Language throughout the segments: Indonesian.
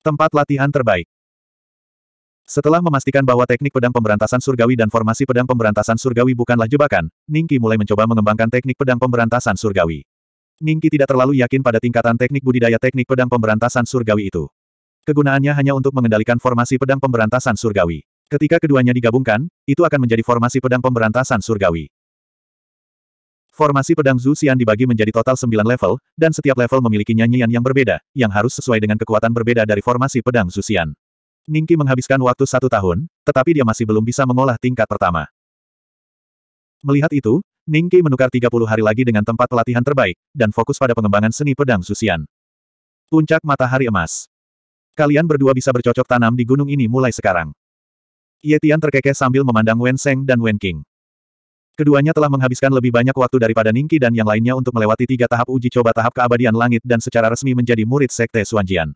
Tempat latihan terbaik. Setelah memastikan bahwa teknik pedang pemberantasan surgawi dan formasi pedang pemberantasan surgawi bukanlah jebakan, Ningki mulai mencoba mengembangkan teknik pedang pemberantasan surgawi. Ningki tidak terlalu yakin pada tingkatan teknik budidaya teknik pedang pemberantasan surgawi itu. Kegunaannya hanya untuk mengendalikan formasi pedang pemberantasan surgawi. Ketika keduanya digabungkan, itu akan menjadi formasi pedang pemberantasan surgawi. Formasi pedang Zhu dibagi menjadi total 9 level, dan setiap level memiliki nyanyian yang berbeda, yang harus sesuai dengan kekuatan berbeda dari formasi pedang Zhu Xian. Ningki menghabiskan waktu satu tahun, tetapi dia masih belum bisa mengolah tingkat pertama. Melihat itu, Ningki menukar 30 hari lagi dengan tempat pelatihan terbaik, dan fokus pada pengembangan seni pedang Zhu Puncak Matahari Emas Kalian berdua bisa bercocok tanam di gunung ini mulai sekarang. Ye terkekeh sambil memandang Wen Seng dan Wen King. Keduanya telah menghabiskan lebih banyak waktu daripada Ningki dan yang lainnya untuk melewati tiga tahap uji coba tahap keabadian langit dan secara resmi menjadi murid Sekte Suanjian.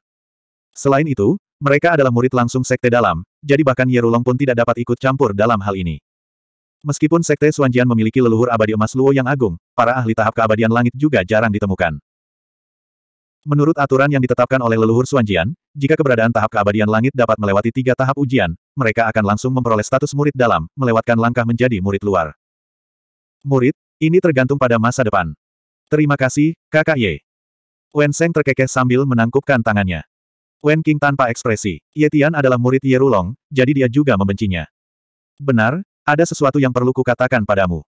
Selain itu, mereka adalah murid langsung Sekte Dalam, jadi bahkan Yerulong pun tidak dapat ikut campur dalam hal ini. Meskipun Sekte Suanjian memiliki leluhur abadi emas Luo yang agung, para ahli tahap keabadian langit juga jarang ditemukan. Menurut aturan yang ditetapkan oleh leluhur Suanjian, jika keberadaan tahap keabadian langit dapat melewati tiga tahap ujian, mereka akan langsung memperoleh status murid dalam, melewatkan langkah menjadi murid luar. Murid, ini tergantung pada masa depan. Terima kasih, kakak Ye. Wen Seng terkekeh sambil menangkupkan tangannya. Wen King tanpa ekspresi. Ye Tian adalah murid Ye Rulong, jadi dia juga membencinya. Benar, ada sesuatu yang perlu kukatakan padamu.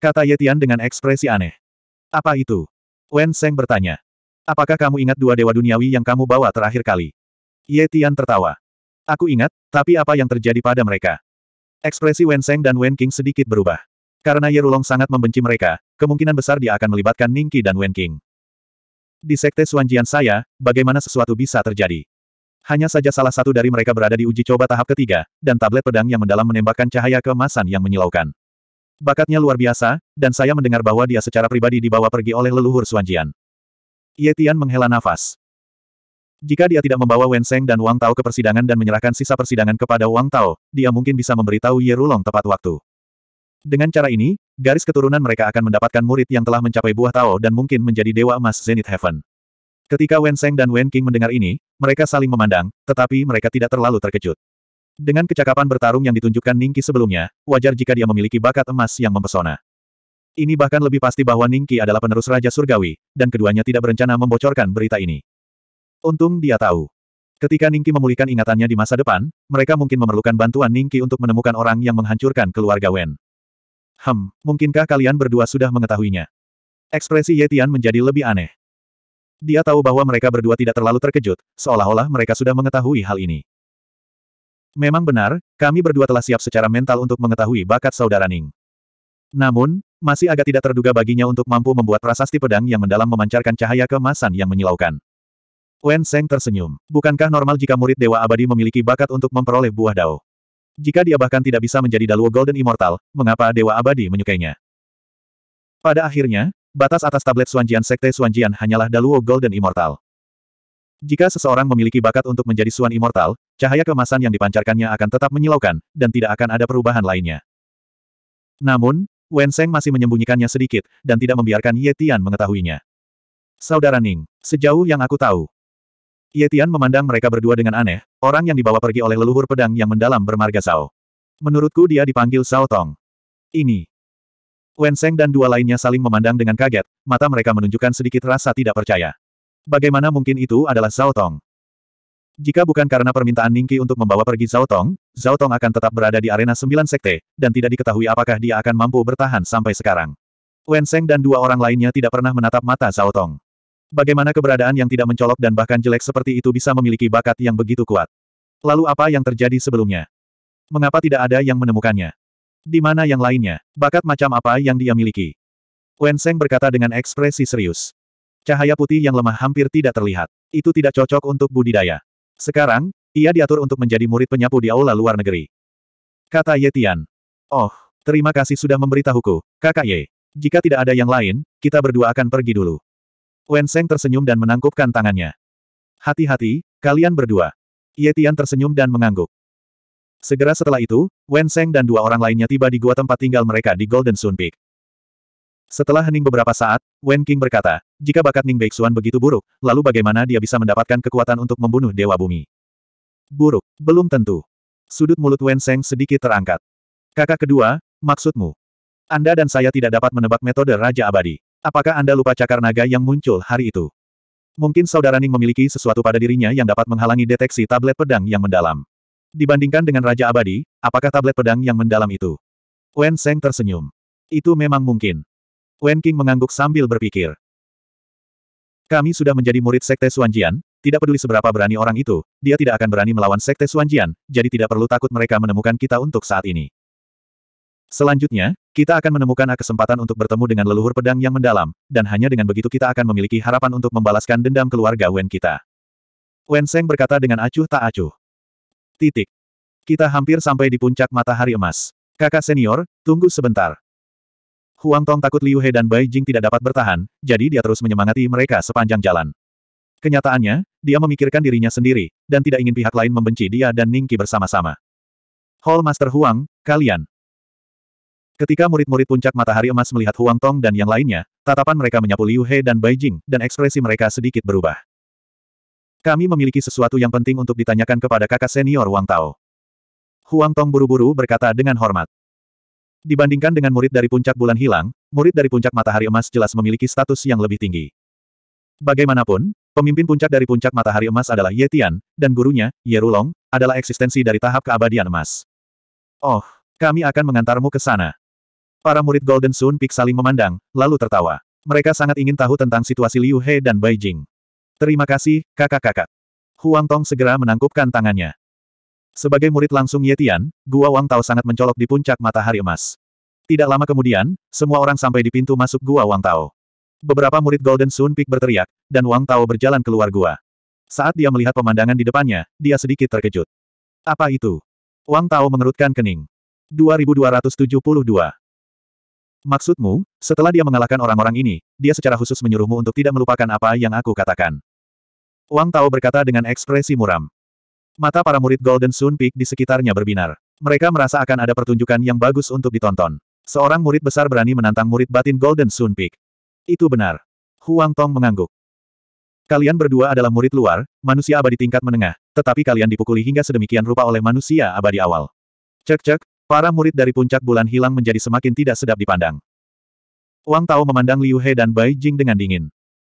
Kata Ye Tian dengan ekspresi aneh. Apa itu? Wen Seng bertanya. Apakah kamu ingat dua dewa duniawi yang kamu bawa terakhir kali? Ye Tian tertawa. Aku ingat, tapi apa yang terjadi pada mereka? Ekspresi Wen Seng dan Wen King sedikit berubah. Karena Yerulong sangat membenci mereka, kemungkinan besar dia akan melibatkan Ningqi dan Wen King. Di sekte Suanjian saya, bagaimana sesuatu bisa terjadi? Hanya saja salah satu dari mereka berada di uji coba tahap ketiga, dan tablet pedang yang mendalam menembakkan cahaya keemasan yang menyilaukan. Bakatnya luar biasa, dan saya mendengar bahwa dia secara pribadi dibawa pergi oleh leluhur Suanjian. Yetian menghela nafas. Jika dia tidak membawa Wenseng dan Wang Tao ke persidangan dan menyerahkan sisa persidangan kepada Wang Tao, dia mungkin bisa memberitahu Yerulong tepat waktu. Dengan cara ini, garis keturunan mereka akan mendapatkan murid yang telah mencapai buah Tao dan mungkin menjadi Dewa Emas Zenith Heaven. Ketika Wen Seng dan Wen King mendengar ini, mereka saling memandang, tetapi mereka tidak terlalu terkejut. Dengan kecakapan bertarung yang ditunjukkan Ningki sebelumnya, wajar jika dia memiliki bakat emas yang mempesona. Ini bahkan lebih pasti bahwa Ningki adalah penerus Raja Surgawi, dan keduanya tidak berencana membocorkan berita ini. Untung dia tahu. Ketika Ningki memulihkan ingatannya di masa depan, mereka mungkin memerlukan bantuan Ningki untuk menemukan orang yang menghancurkan keluarga Wen. Hmm, mungkinkah kalian berdua sudah mengetahuinya? Ekspresi Yetian menjadi lebih aneh. Dia tahu bahwa mereka berdua tidak terlalu terkejut, seolah-olah mereka sudah mengetahui hal ini. Memang benar, kami berdua telah siap secara mental untuk mengetahui bakat saudara Ning. Namun, masih agak tidak terduga baginya untuk mampu membuat prasasti pedang yang mendalam memancarkan cahaya kemasan yang menyilaukan. Wen Seng tersenyum. Bukankah normal jika murid Dewa Abadi memiliki bakat untuk memperoleh buah dao? Jika dia bahkan tidak bisa menjadi Daluo Golden Immortal, mengapa Dewa Abadi menyukainya? Pada akhirnya, batas atas tablet Suanjian Sekte Suanjian hanyalah Daluo Golden Immortal. Jika seseorang memiliki bakat untuk menjadi Suan Immortal, cahaya kemasan yang dipancarkannya akan tetap menyilaukan, dan tidak akan ada perubahan lainnya. Namun, Wen Wenseng masih menyembunyikannya sedikit, dan tidak membiarkan Ye Tian mengetahuinya. Saudara Ning, sejauh yang aku tahu, Yetian memandang mereka berdua dengan aneh, orang yang dibawa pergi oleh leluhur pedang yang mendalam bermarga Sao. Menurutku dia dipanggil Sao Tong. Ini. Wen Wenseng dan dua lainnya saling memandang dengan kaget, mata mereka menunjukkan sedikit rasa tidak percaya. Bagaimana mungkin itu adalah Zhao Tong? Jika bukan karena permintaan Ningki untuk membawa pergi Zhao Tong, Zhao Tong akan tetap berada di arena sembilan sekte, dan tidak diketahui apakah dia akan mampu bertahan sampai sekarang. Wen Wenseng dan dua orang lainnya tidak pernah menatap mata Zhao Tong. Bagaimana keberadaan yang tidak mencolok dan bahkan jelek seperti itu bisa memiliki bakat yang begitu kuat? Lalu apa yang terjadi sebelumnya? Mengapa tidak ada yang menemukannya? Di mana yang lainnya? Bakat macam apa yang dia miliki? Wen Seng berkata dengan ekspresi serius. Cahaya putih yang lemah hampir tidak terlihat. Itu tidak cocok untuk budidaya. Sekarang, ia diatur untuk menjadi murid penyapu di aula luar negeri. Kata Ye Tian. Oh, terima kasih sudah memberitahuku, kakak Ye. Jika tidak ada yang lain, kita berdua akan pergi dulu. Wen Seng tersenyum dan menangkupkan tangannya. Hati-hati, kalian berdua. Tian tersenyum dan mengangguk. Segera setelah itu, Wen Seng dan dua orang lainnya tiba di gua tempat tinggal mereka di Golden Sun Peak. Setelah hening beberapa saat, Wen King berkata, jika bakat Ning Beixuan begitu buruk, lalu bagaimana dia bisa mendapatkan kekuatan untuk membunuh Dewa Bumi? Buruk, belum tentu. Sudut mulut Wen Seng sedikit terangkat. Kakak kedua, maksudmu? Anda dan saya tidak dapat menebak metode Raja Abadi. Apakah Anda lupa cakar naga yang muncul hari itu? Mungkin Saudara Ning memiliki sesuatu pada dirinya yang dapat menghalangi deteksi tablet pedang yang mendalam. Dibandingkan dengan Raja Abadi, apakah tablet pedang yang mendalam itu? Wen Seng tersenyum. Itu memang mungkin. Wen King mengangguk sambil berpikir. Kami sudah menjadi murid Sekte Suanjian, tidak peduli seberapa berani orang itu, dia tidak akan berani melawan Sekte Suanjian, jadi tidak perlu takut mereka menemukan kita untuk saat ini. Selanjutnya, kita akan menemukan kesempatan untuk bertemu dengan leluhur pedang yang mendalam, dan hanya dengan begitu kita akan memiliki harapan untuk membalaskan dendam keluarga Wen kita. Wen Seng berkata dengan acuh tak acuh. Titik. Kita hampir sampai di puncak matahari emas. Kakak senior, tunggu sebentar. Huang Tong takut Liu He dan Bai Jing tidak dapat bertahan, jadi dia terus menyemangati mereka sepanjang jalan. Kenyataannya, dia memikirkan dirinya sendiri, dan tidak ingin pihak lain membenci dia dan Ningki bersama-sama. Hall Master Huang, kalian, Ketika murid-murid puncak matahari emas melihat Huang Tong dan yang lainnya, tatapan mereka menyapu Liu He dan Bai Jing, dan ekspresi mereka sedikit berubah. Kami memiliki sesuatu yang penting untuk ditanyakan kepada kakak senior Wang Tao. Huang Tong buru-buru berkata dengan hormat. Dibandingkan dengan murid dari puncak bulan hilang, murid dari puncak matahari emas jelas memiliki status yang lebih tinggi. Bagaimanapun, pemimpin puncak dari puncak matahari emas adalah Ye Tian, dan gurunya, Ye Rulong, adalah eksistensi dari tahap keabadian emas. Oh, kami akan mengantarmu ke sana. Para murid Golden Sun Peak saling memandang, lalu tertawa. Mereka sangat ingin tahu tentang situasi Liu He dan Bai Jing. Terima kasih, kakak-kakak. Huang Tong segera menangkupkan tangannya. Sebagai murid langsung Yetian, Gua Wang Tao sangat mencolok di puncak matahari emas. Tidak lama kemudian, semua orang sampai di pintu masuk Gua Wang Tao. Beberapa murid Golden Sun Peak berteriak, dan Wang Tao berjalan keluar gua. Saat dia melihat pemandangan di depannya, dia sedikit terkejut. Apa itu? Wang Tao mengerutkan kening. 2272. Maksudmu, setelah dia mengalahkan orang-orang ini, dia secara khusus menyuruhmu untuk tidak melupakan apa yang aku katakan. Wang Tao berkata dengan ekspresi muram. Mata para murid Golden Sun Peak di sekitarnya berbinar. Mereka merasa akan ada pertunjukan yang bagus untuk ditonton. Seorang murid besar berani menantang murid batin Golden Sun Peak. Itu benar. Huang Tong mengangguk. Kalian berdua adalah murid luar, manusia abadi tingkat menengah, tetapi kalian dipukuli hingga sedemikian rupa oleh manusia abadi awal. Cek-cek, Para murid dari puncak bulan hilang menjadi semakin tidak sedap dipandang. Wang Tao memandang Liu He dan Bai Jing dengan dingin.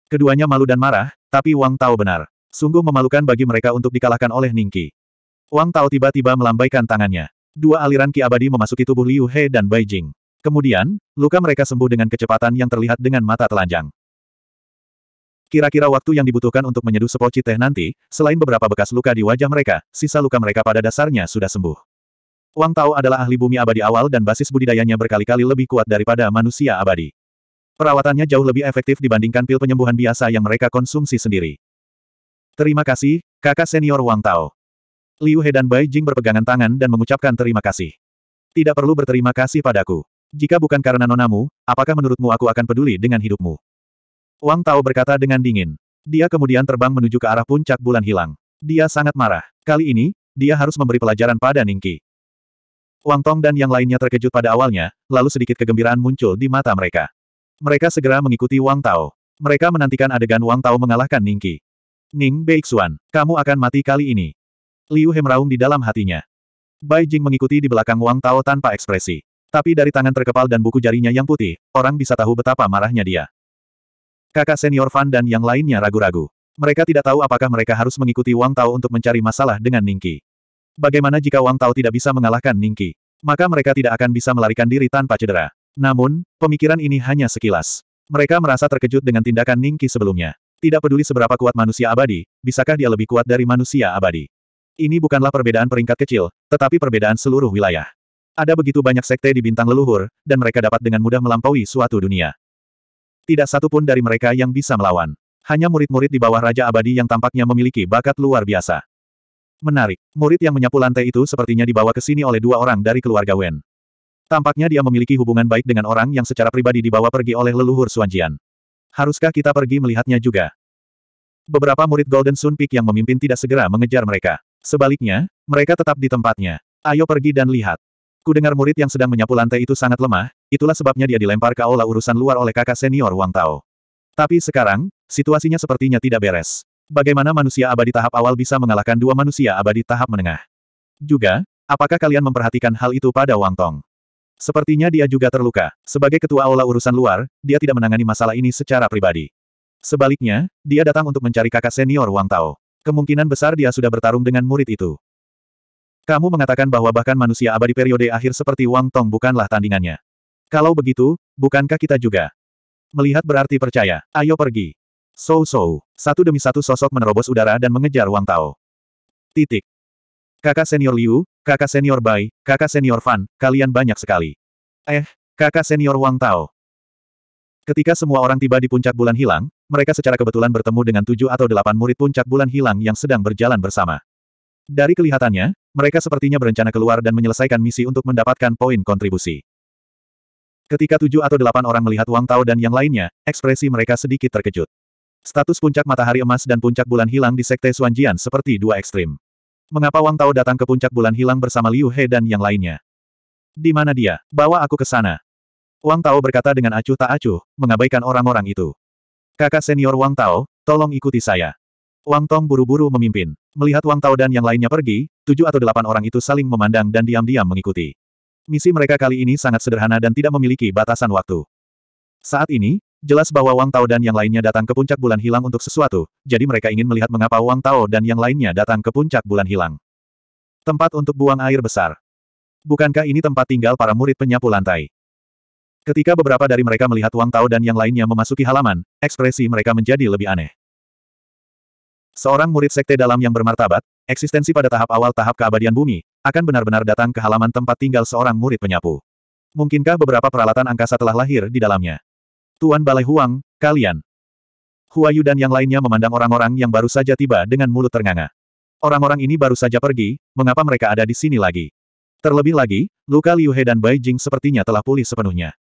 Keduanya malu dan marah, tapi Wang Tao benar. Sungguh memalukan bagi mereka untuk dikalahkan oleh Ningqi. Wang Tao tiba-tiba melambaikan tangannya. Dua aliran ki abadi memasuki tubuh Liu He dan Bai Jing. Kemudian, luka mereka sembuh dengan kecepatan yang terlihat dengan mata telanjang. Kira-kira waktu yang dibutuhkan untuk menyeduh sepoci teh nanti, selain beberapa bekas luka di wajah mereka, sisa luka mereka pada dasarnya sudah sembuh. Wang Tao adalah ahli bumi abadi awal dan basis budidayanya berkali-kali lebih kuat daripada manusia abadi. Perawatannya jauh lebih efektif dibandingkan pil penyembuhan biasa yang mereka konsumsi sendiri. Terima kasih, kakak senior Wang Tao. Liu He dan Bai Jing berpegangan tangan dan mengucapkan terima kasih. Tidak perlu berterima kasih padaku. Jika bukan karena nonamu, apakah menurutmu aku akan peduli dengan hidupmu? Wang Tao berkata dengan dingin. Dia kemudian terbang menuju ke arah puncak bulan hilang. Dia sangat marah. Kali ini, dia harus memberi pelajaran pada Ningki. Wang Tong dan yang lainnya terkejut pada awalnya, lalu sedikit kegembiraan muncul di mata mereka. Mereka segera mengikuti Wang Tao. Mereka menantikan adegan Wang Tao mengalahkan Ning Qi. Ning Beixuan, kamu akan mati kali ini. Liu He meraung di dalam hatinya. Bai Jing mengikuti di belakang Wang Tao tanpa ekspresi. Tapi dari tangan terkepal dan buku jarinya yang putih, orang bisa tahu betapa marahnya dia. Kakak senior Fan dan yang lainnya ragu-ragu. Mereka tidak tahu apakah mereka harus mengikuti Wang Tao untuk mencari masalah dengan Ning Qi. Bagaimana jika Wang Tao tidak bisa mengalahkan Ningki? Maka mereka tidak akan bisa melarikan diri tanpa cedera. Namun, pemikiran ini hanya sekilas. Mereka merasa terkejut dengan tindakan Ningki sebelumnya. Tidak peduli seberapa kuat manusia abadi, bisakah dia lebih kuat dari manusia abadi? Ini bukanlah perbedaan peringkat kecil, tetapi perbedaan seluruh wilayah. Ada begitu banyak sekte di bintang leluhur, dan mereka dapat dengan mudah melampaui suatu dunia. Tidak satu pun dari mereka yang bisa melawan. Hanya murid-murid di bawah Raja Abadi yang tampaknya memiliki bakat luar biasa. Menarik. Murid yang menyapu lantai itu sepertinya dibawa ke sini oleh dua orang dari keluarga Wen. Tampaknya dia memiliki hubungan baik dengan orang yang secara pribadi dibawa pergi oleh leluhur Suanjian. Haruskah kita pergi melihatnya juga? Beberapa murid Golden Sun Peak yang memimpin tidak segera mengejar mereka. Sebaliknya, mereka tetap di tempatnya. Ayo pergi dan lihat. Ku dengar murid yang sedang menyapu lantai itu sangat lemah, itulah sebabnya dia dilempar ke aula urusan luar oleh kakak senior Wang Tao. Tapi sekarang, situasinya sepertinya tidak beres. Bagaimana manusia abadi tahap awal bisa mengalahkan dua manusia abadi tahap menengah? Juga, apakah kalian memperhatikan hal itu pada Wang Tong? Sepertinya dia juga terluka. Sebagai ketua aula urusan luar, dia tidak menangani masalah ini secara pribadi. Sebaliknya, dia datang untuk mencari kakak senior Wang Tao. Kemungkinan besar dia sudah bertarung dengan murid itu. Kamu mengatakan bahwa bahkan manusia abadi periode akhir seperti Wang Tong bukanlah tandingannya. Kalau begitu, bukankah kita juga? Melihat berarti percaya, ayo pergi. Sou-sou, satu demi satu sosok menerobos udara dan mengejar Wang Tao. Titik. Kakak senior Liu, kakak senior Bai, kakak senior Fan, kalian banyak sekali. Eh, kakak senior Wang Tao. Ketika semua orang tiba di puncak bulan hilang, mereka secara kebetulan bertemu dengan tujuh atau delapan murid puncak bulan hilang yang sedang berjalan bersama. Dari kelihatannya, mereka sepertinya berencana keluar dan menyelesaikan misi untuk mendapatkan poin kontribusi. Ketika tujuh atau delapan orang melihat Wang Tao dan yang lainnya, ekspresi mereka sedikit terkejut. Status puncak matahari emas dan puncak bulan hilang di Sekte Suanjian seperti dua ekstrim. Mengapa Wang Tao datang ke puncak bulan hilang bersama Liu He dan yang lainnya? Di mana dia? Bawa aku ke sana. Wang Tao berkata dengan acuh tak acuh, mengabaikan orang-orang itu. Kakak senior Wang Tao, tolong ikuti saya. Wang Tong buru-buru memimpin. Melihat Wang Tao dan yang lainnya pergi, tujuh atau delapan orang itu saling memandang dan diam-diam mengikuti. Misi mereka kali ini sangat sederhana dan tidak memiliki batasan waktu. Saat ini, Jelas bahwa Wang Tao dan yang lainnya datang ke puncak bulan hilang untuk sesuatu, jadi mereka ingin melihat mengapa Wang Tao dan yang lainnya datang ke puncak bulan hilang. Tempat untuk buang air besar. Bukankah ini tempat tinggal para murid penyapu lantai? Ketika beberapa dari mereka melihat Wang Tao dan yang lainnya memasuki halaman, ekspresi mereka menjadi lebih aneh. Seorang murid sekte dalam yang bermartabat, eksistensi pada tahap awal tahap keabadian bumi, akan benar-benar datang ke halaman tempat tinggal seorang murid penyapu. Mungkinkah beberapa peralatan angkasa telah lahir di dalamnya? Tuan Balai Huang, kalian. Huayu dan yang lainnya memandang orang-orang yang baru saja tiba dengan mulut ternganga. Orang-orang ini baru saja pergi, mengapa mereka ada di sini lagi? Terlebih lagi, luka Liu He dan Bai Jing sepertinya telah pulih sepenuhnya.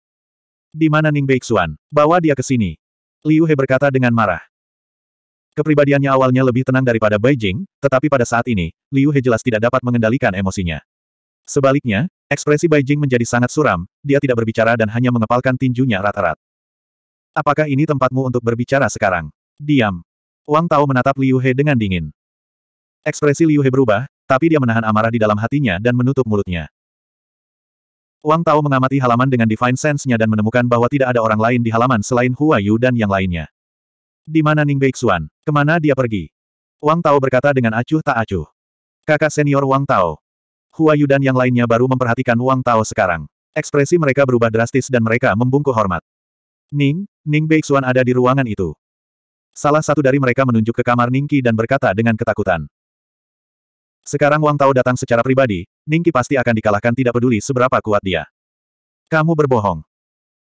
Di mana Ning Beixuan? Bawa dia ke sini. Liu He berkata dengan marah. Kepribadiannya awalnya lebih tenang daripada Bai Jing, tetapi pada saat ini, Liu He jelas tidak dapat mengendalikan emosinya. Sebaliknya, ekspresi Bai Jing menjadi sangat suram, dia tidak berbicara dan hanya mengepalkan tinjunya rata rata Apakah ini tempatmu untuk berbicara sekarang? Diam. Wang Tao menatap Liu He dengan dingin. Ekspresi Liu He berubah, tapi dia menahan amarah di dalam hatinya dan menutup mulutnya. Wang Tao mengamati halaman dengan Divine Sense-nya dan menemukan bahwa tidak ada orang lain di halaman selain Hua Yu dan yang lainnya. Di mana Ning Beixuan? Kemana dia pergi? Wang Tao berkata dengan acuh tak acuh. Kakak senior Wang Tao. Hua Yu dan yang lainnya baru memperhatikan Wang Tao sekarang. Ekspresi mereka berubah drastis dan mereka membungkuk hormat. Ning, Ning Beixuan ada di ruangan itu. Salah satu dari mereka menunjuk ke kamar Ningki dan berkata dengan ketakutan. Sekarang Wang Tao datang secara pribadi, Ningki pasti akan dikalahkan tidak peduli seberapa kuat dia. Kamu berbohong.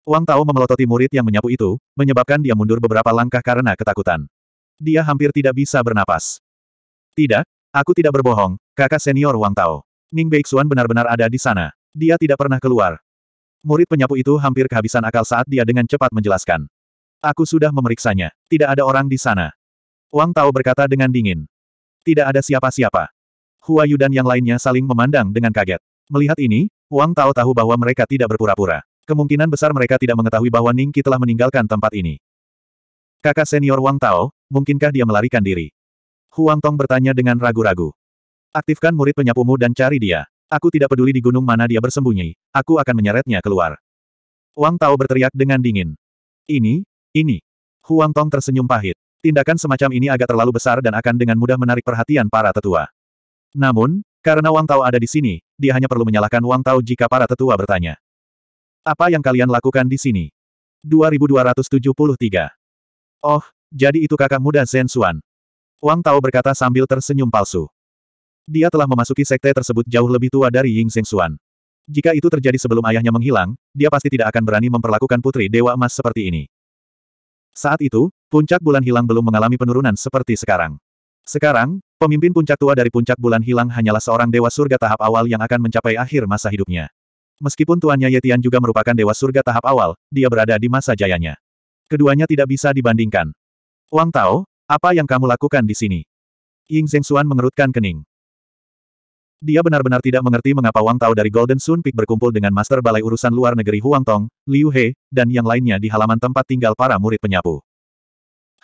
Wang Tao memelototi murid yang menyapu itu, menyebabkan dia mundur beberapa langkah karena ketakutan. Dia hampir tidak bisa bernapas. Tidak, aku tidak berbohong, kakak senior Wang Tao. Ning Beixuan benar-benar ada di sana. Dia tidak pernah keluar, Murid penyapu itu hampir kehabisan akal saat dia dengan cepat menjelaskan. Aku sudah memeriksanya. Tidak ada orang di sana. Wang Tao berkata dengan dingin. Tidak ada siapa-siapa. Hua Yu dan yang lainnya saling memandang dengan kaget. Melihat ini, Wang Tao tahu bahwa mereka tidak berpura-pura. Kemungkinan besar mereka tidak mengetahui bahwa Ning Qi telah meninggalkan tempat ini. Kakak senior Wang Tao, mungkinkah dia melarikan diri? Huang Tong bertanya dengan ragu-ragu. Aktifkan murid penyapumu dan cari dia. Aku tidak peduli di gunung mana dia bersembunyi, aku akan menyeretnya keluar. Wang Tao berteriak dengan dingin. Ini, ini. Huang Tong tersenyum pahit. Tindakan semacam ini agak terlalu besar dan akan dengan mudah menarik perhatian para tetua. Namun, karena Wang Tao ada di sini, dia hanya perlu menyalahkan Wang Tao jika para tetua bertanya. Apa yang kalian lakukan di sini? 2273. Oh, jadi itu kakak muda Zhen Xuan. Wang Tao berkata sambil tersenyum palsu. Dia telah memasuki sekte tersebut jauh lebih tua dari Ying Xuan. Jika itu terjadi sebelum ayahnya menghilang, dia pasti tidak akan berani memperlakukan putri Dewa Emas seperti ini. Saat itu, puncak bulan hilang belum mengalami penurunan seperti sekarang. Sekarang, pemimpin puncak tua dari puncak bulan hilang hanyalah seorang dewa surga tahap awal yang akan mencapai akhir masa hidupnya. Meskipun tuannya Yetian juga merupakan dewa surga tahap awal, dia berada di masa jayanya. Keduanya tidak bisa dibandingkan. Wang Tao, apa yang kamu lakukan di sini? Ying Xuan mengerutkan kening. Dia benar-benar tidak mengerti mengapa Wang Tao dari Golden Sun Peak berkumpul dengan Master Balai Urusan Luar Negeri Huang Tong, Liu He, dan yang lainnya di halaman tempat tinggal para murid penyapu.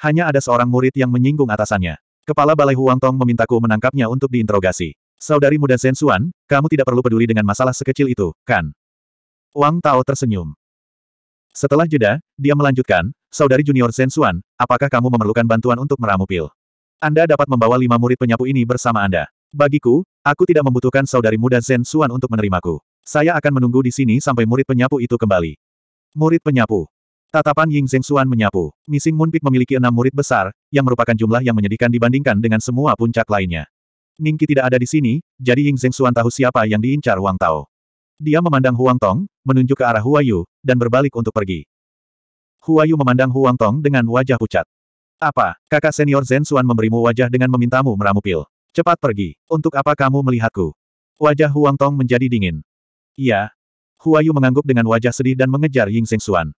Hanya ada seorang murid yang menyinggung atasannya. Kepala Balai Huang Tong memintaku menangkapnya untuk diinterogasi. Saudari muda Sensuan, kamu tidak perlu peduli dengan masalah sekecil itu, kan? Wang Tao tersenyum. Setelah jeda, dia melanjutkan, Saudari junior Sensuan, apakah kamu memerlukan bantuan untuk meramu pil? Anda dapat membawa lima murid penyapu ini bersama Anda. Bagiku, aku tidak membutuhkan saudari muda Zen Suan untuk menerimaku. Saya akan menunggu di sini sampai murid penyapu itu kembali. Murid penyapu. Tatapan Ying Zeng Suan menyapu. Missing Moonpik memiliki enam murid besar, yang merupakan jumlah yang menyedihkan dibandingkan dengan semua puncak lainnya. Ningki tidak ada di sini, jadi Ying Zeng Suan tahu siapa yang diincar Wang Tao. Dia memandang Huang Tong, menunjuk ke arah Huayu, dan berbalik untuk pergi. Huayu memandang Huang Tong dengan wajah pucat. Apa, kakak senior Zen Suan memberimu wajah dengan memintamu meramu pil? Cepat pergi. Untuk apa kamu melihatku? Wajah Huang Tong menjadi dingin. Iya. Huayu mengangguk dengan wajah sedih dan mengejar Ying Seng Xuan.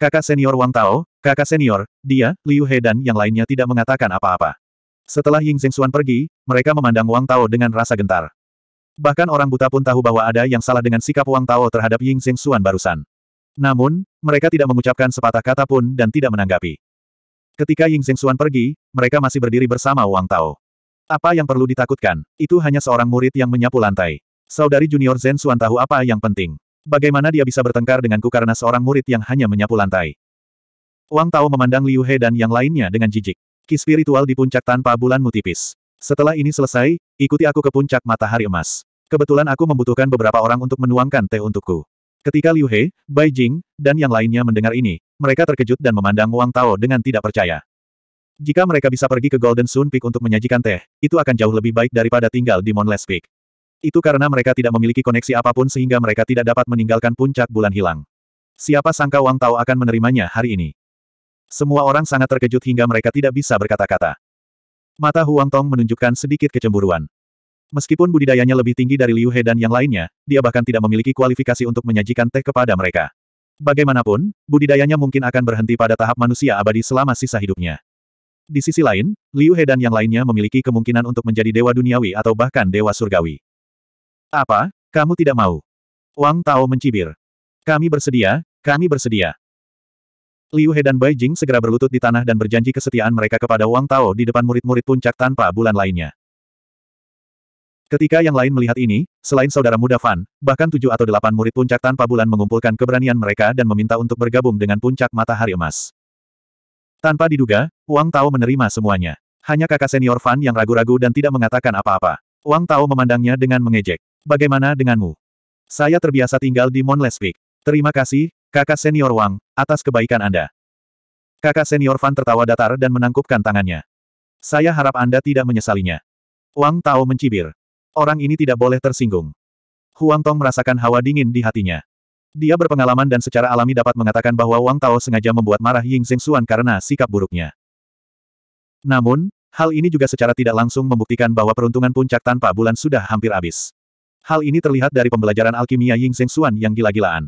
Kakak senior Wang Tao, kakak senior, dia, Liu He dan yang lainnya tidak mengatakan apa-apa. Setelah Ying Seng Xuan pergi, mereka memandang Wang Tao dengan rasa gentar. Bahkan orang buta pun tahu bahwa ada yang salah dengan sikap Wang Tao terhadap Ying Seng Xuan barusan. Namun, mereka tidak mengucapkan sepatah kata pun dan tidak menanggapi. Ketika Ying Seng Xuan pergi, mereka masih berdiri bersama Wang Tao. Apa yang perlu ditakutkan? Itu hanya seorang murid yang menyapu lantai. Saudari junior Zen suan tahu apa yang penting. Bagaimana dia bisa bertengkar denganku karena seorang murid yang hanya menyapu lantai? Wang Tao memandang Liu He dan yang lainnya dengan jijik. Ki spiritual di puncak tanpa bulan tipis. Setelah ini selesai, ikuti aku ke puncak matahari emas. Kebetulan aku membutuhkan beberapa orang untuk menuangkan teh untukku. Ketika Liu He, Bai Jing, dan yang lainnya mendengar ini, mereka terkejut dan memandang Wang Tao dengan tidak percaya. Jika mereka bisa pergi ke Golden Sun Peak untuk menyajikan teh, itu akan jauh lebih baik daripada tinggal di Monles Peak. Itu karena mereka tidak memiliki koneksi apapun sehingga mereka tidak dapat meninggalkan puncak bulan hilang. Siapa sangka Wang Tao akan menerimanya hari ini. Semua orang sangat terkejut hingga mereka tidak bisa berkata-kata. Mata Huang Tong menunjukkan sedikit kecemburuan. Meskipun budidayanya lebih tinggi dari Liu He dan yang lainnya, dia bahkan tidak memiliki kualifikasi untuk menyajikan teh kepada mereka. Bagaimanapun, budidayanya mungkin akan berhenti pada tahap manusia abadi selama sisa hidupnya. Di sisi lain, Liu He dan yang lainnya memiliki kemungkinan untuk menjadi dewa duniawi atau bahkan dewa surgawi. Apa? Kamu tidak mau? Wang Tao mencibir. Kami bersedia, kami bersedia. Liu He dan Bai Jing segera berlutut di tanah dan berjanji kesetiaan mereka kepada Wang Tao di depan murid-murid puncak tanpa bulan lainnya. Ketika yang lain melihat ini, selain saudara muda Fan, bahkan tujuh atau delapan murid puncak tanpa bulan mengumpulkan keberanian mereka dan meminta untuk bergabung dengan puncak matahari emas. Tanpa diduga, Wang Tao menerima semuanya. Hanya kakak senior Fan yang ragu-ragu dan tidak mengatakan apa-apa. Wang Tao memandangnya dengan mengejek. Bagaimana denganmu? Saya terbiasa tinggal di Mon Lespik. Terima kasih, kakak senior Wang, atas kebaikan Anda. Kakak senior Fan tertawa datar dan menangkupkan tangannya. Saya harap Anda tidak menyesalinya. Wang Tao mencibir. Orang ini tidak boleh tersinggung. Huang Tong merasakan hawa dingin di hatinya. Dia berpengalaman dan secara alami dapat mengatakan bahwa Wang Tao sengaja membuat marah Ying Xuan karena sikap buruknya. Namun, hal ini juga secara tidak langsung membuktikan bahwa peruntungan puncak tanpa bulan sudah hampir habis. Hal ini terlihat dari pembelajaran alkimia Ying Xuan yang gila-gilaan.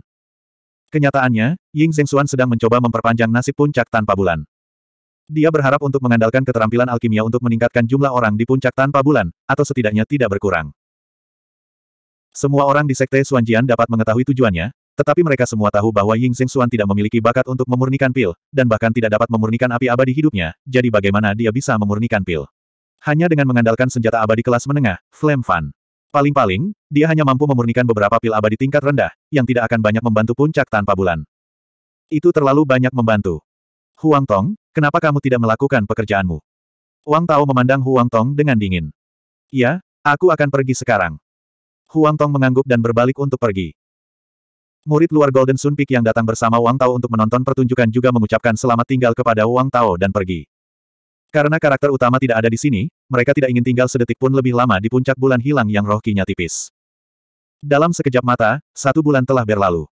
Kenyataannya, Ying Xuan sedang mencoba memperpanjang nasib puncak tanpa bulan. Dia berharap untuk mengandalkan keterampilan alkimia untuk meningkatkan jumlah orang di puncak tanpa bulan, atau setidaknya tidak berkurang. Semua orang di Sekte Suanjian dapat mengetahui tujuannya, tetapi mereka semua tahu bahwa Ying Xuan tidak memiliki bakat untuk memurnikan pil, dan bahkan tidak dapat memurnikan api abadi hidupnya, jadi bagaimana dia bisa memurnikan pil? Hanya dengan mengandalkan senjata abadi kelas menengah, Flame Fan. Paling-paling, dia hanya mampu memurnikan beberapa pil abadi tingkat rendah, yang tidak akan banyak membantu puncak tanpa bulan. Itu terlalu banyak membantu. Huang Tong, kenapa kamu tidak melakukan pekerjaanmu? Wang Tao memandang Huang Tong dengan dingin. Ya, aku akan pergi sekarang. Huang Tong mengangguk dan berbalik untuk pergi. Murid luar Golden Sun Peak yang datang bersama Wang Tao untuk menonton pertunjukan juga mengucapkan selamat tinggal kepada Wang Tao dan pergi. Karena karakter utama tidak ada di sini, mereka tidak ingin tinggal sedetik pun lebih lama di puncak bulan hilang yang roh rohkinya tipis. Dalam sekejap mata, satu bulan telah berlalu.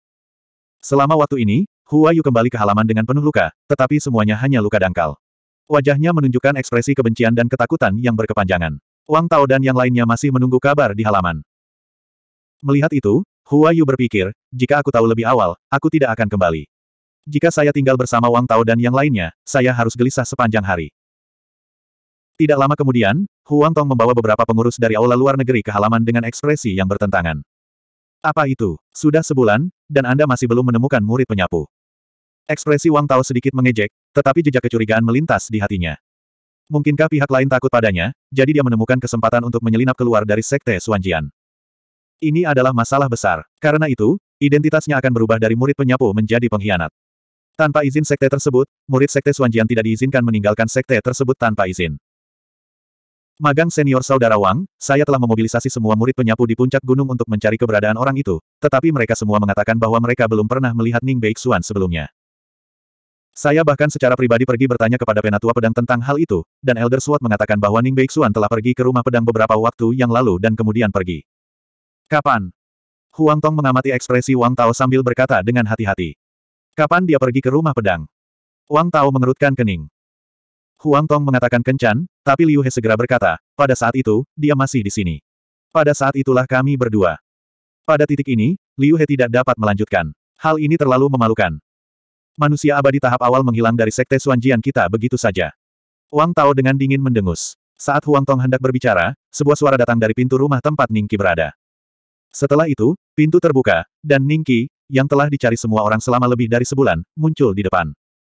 Selama waktu ini, Hua Yu kembali ke halaman dengan penuh luka, tetapi semuanya hanya luka dangkal. Wajahnya menunjukkan ekspresi kebencian dan ketakutan yang berkepanjangan. Wang Tao dan yang lainnya masih menunggu kabar di halaman. Melihat itu, Hua Yu berpikir, jika aku tahu lebih awal, aku tidak akan kembali. Jika saya tinggal bersama Wang Tao dan yang lainnya, saya harus gelisah sepanjang hari. Tidak lama kemudian, Huang Tong membawa beberapa pengurus dari aula luar negeri ke halaman dengan ekspresi yang bertentangan. Apa itu? Sudah sebulan, dan Anda masih belum menemukan murid penyapu. Ekspresi Wang Tao sedikit mengejek, tetapi jejak kecurigaan melintas di hatinya. Mungkinkah pihak lain takut padanya, jadi dia menemukan kesempatan untuk menyelinap keluar dari sekte Suanjian. Ini adalah masalah besar. Karena itu, identitasnya akan berubah dari murid penyapu menjadi pengkhianat. Tanpa izin sekte tersebut, murid sekte Suanjian tidak diizinkan meninggalkan sekte tersebut tanpa izin. Magang senior saudara Wang, saya telah memobilisasi semua murid penyapu di puncak gunung untuk mencari keberadaan orang itu, tetapi mereka semua mengatakan bahwa mereka belum pernah melihat Ning Beixuan sebelumnya. Saya bahkan secara pribadi pergi bertanya kepada penatua pedang tentang hal itu, dan Elder Sword mengatakan bahwa Ning Beixuan telah pergi ke rumah pedang beberapa waktu yang lalu dan kemudian pergi. Kapan? Huang Tong mengamati ekspresi Wang Tao sambil berkata dengan hati-hati. Kapan dia pergi ke rumah pedang? Wang Tao mengerutkan kening. Huang Tong mengatakan kencan, tapi Liu He segera berkata, pada saat itu, dia masih di sini. Pada saat itulah kami berdua. Pada titik ini, Liu He tidak dapat melanjutkan. Hal ini terlalu memalukan. Manusia abadi tahap awal menghilang dari sekte Suanjian kita begitu saja. Wang Tao dengan dingin mendengus. Saat Huang Tong hendak berbicara, sebuah suara datang dari pintu rumah tempat Ningki berada. Setelah itu, pintu terbuka, dan Ningki, yang telah dicari semua orang selama lebih dari sebulan, muncul di depan.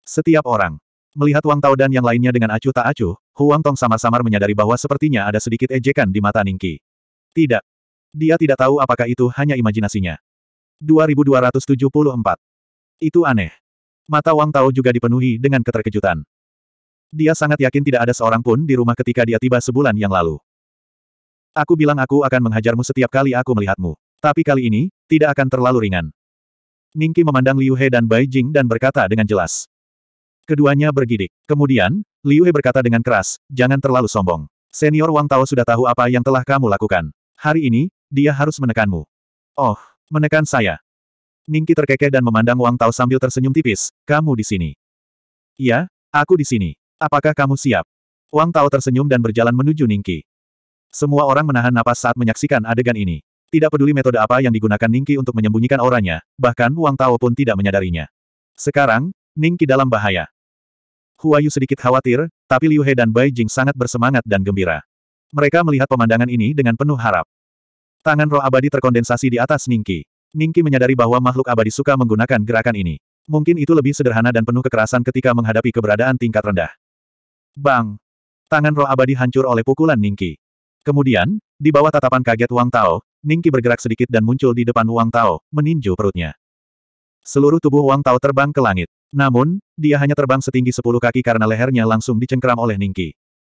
Setiap orang melihat Wang Tao dan yang lainnya dengan acuh tak acuh, Huang Tong samar-samar menyadari bahwa sepertinya ada sedikit ejekan di mata Ningki. Tidak. Dia tidak tahu apakah itu hanya imajinasinya. 2274. Itu aneh. Mata Wang Tao juga dipenuhi dengan keterkejutan. Dia sangat yakin tidak ada seorang pun di rumah ketika dia tiba sebulan yang lalu. Aku bilang aku akan menghajarmu setiap kali aku melihatmu. Tapi kali ini, tidak akan terlalu ringan. Ningki memandang Liu He dan Bai Jing dan berkata dengan jelas. Keduanya bergidik. Kemudian, Liu He berkata dengan keras, jangan terlalu sombong. Senior Wang Tao sudah tahu apa yang telah kamu lakukan. Hari ini, dia harus menekanmu. Oh, menekan saya. Ningki terkekeh dan memandang Wang Tao sambil tersenyum tipis, kamu di sini. Ya, aku di sini. Apakah kamu siap? Wang Tao tersenyum dan berjalan menuju Ningki. Semua orang menahan napas saat menyaksikan adegan ini. Tidak peduli metode apa yang digunakan Ningki untuk menyembunyikan auranya, bahkan Wang Tao pun tidak menyadarinya. Sekarang, Ningki dalam bahaya. Huayu sedikit khawatir, tapi Liu He dan Bai Jing sangat bersemangat dan gembira. Mereka melihat pemandangan ini dengan penuh harap. Tangan roh abadi terkondensasi di atas Ningki. Ningki menyadari bahwa makhluk abadi suka menggunakan gerakan ini. Mungkin itu lebih sederhana dan penuh kekerasan ketika menghadapi keberadaan tingkat rendah. Bang! Tangan roh abadi hancur oleh pukulan Ningki. Kemudian, di bawah tatapan kaget Wang Tao, Ningki bergerak sedikit dan muncul di depan Wang Tao, meninju perutnya. Seluruh tubuh Wang Tao terbang ke langit. Namun, dia hanya terbang setinggi sepuluh kaki karena lehernya langsung dicengkram oleh Ningki.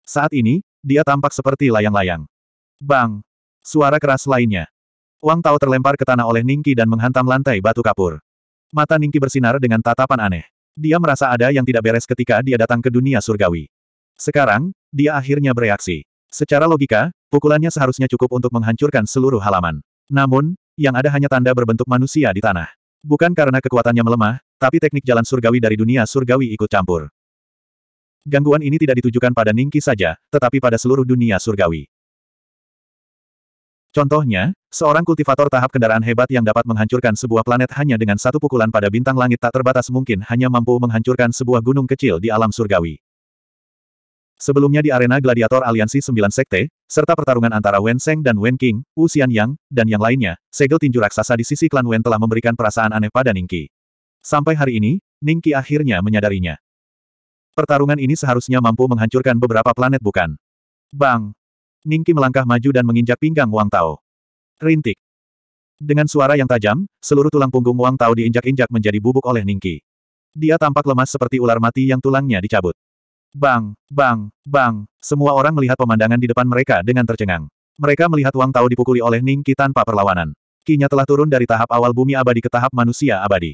Saat ini, dia tampak seperti layang-layang. Bang! Suara keras lainnya. Wang Tao terlempar ke tanah oleh Ningki dan menghantam lantai batu kapur. Mata Ningki bersinar dengan tatapan aneh. Dia merasa ada yang tidak beres ketika dia datang ke dunia surgawi. Sekarang, dia akhirnya bereaksi. Secara logika, Pukulannya seharusnya cukup untuk menghancurkan seluruh halaman. Namun, yang ada hanya tanda berbentuk manusia di tanah. Bukan karena kekuatannya melemah, tapi teknik jalan surgawi dari dunia surgawi ikut campur. Gangguan ini tidak ditujukan pada Ningki saja, tetapi pada seluruh dunia surgawi. Contohnya, seorang kultivator tahap kendaraan hebat yang dapat menghancurkan sebuah planet hanya dengan satu pukulan pada bintang langit tak terbatas mungkin hanya mampu menghancurkan sebuah gunung kecil di alam surgawi. Sebelumnya di arena gladiator aliansi Sembilan sekte, serta pertarungan antara Wen Seng dan Wen King, Wu Xian Yang, dan yang lainnya, segel tinju raksasa di sisi klan Wen telah memberikan perasaan aneh pada Ningqi. Sampai hari ini, Ningqi akhirnya menyadarinya. Pertarungan ini seharusnya mampu menghancurkan beberapa planet bukan? Bang! Ningqi melangkah maju dan menginjak pinggang Wang Tao. Rintik. Dengan suara yang tajam, seluruh tulang punggung Wang Tao diinjak-injak menjadi bubuk oleh Ningqi. Dia tampak lemas seperti ular mati yang tulangnya dicabut. Bang, bang, bang, semua orang melihat pemandangan di depan mereka dengan tercengang. Mereka melihat Wang Tao dipukuli oleh Ning Qi tanpa perlawanan. Kinya telah turun dari tahap awal bumi abadi ke tahap manusia abadi.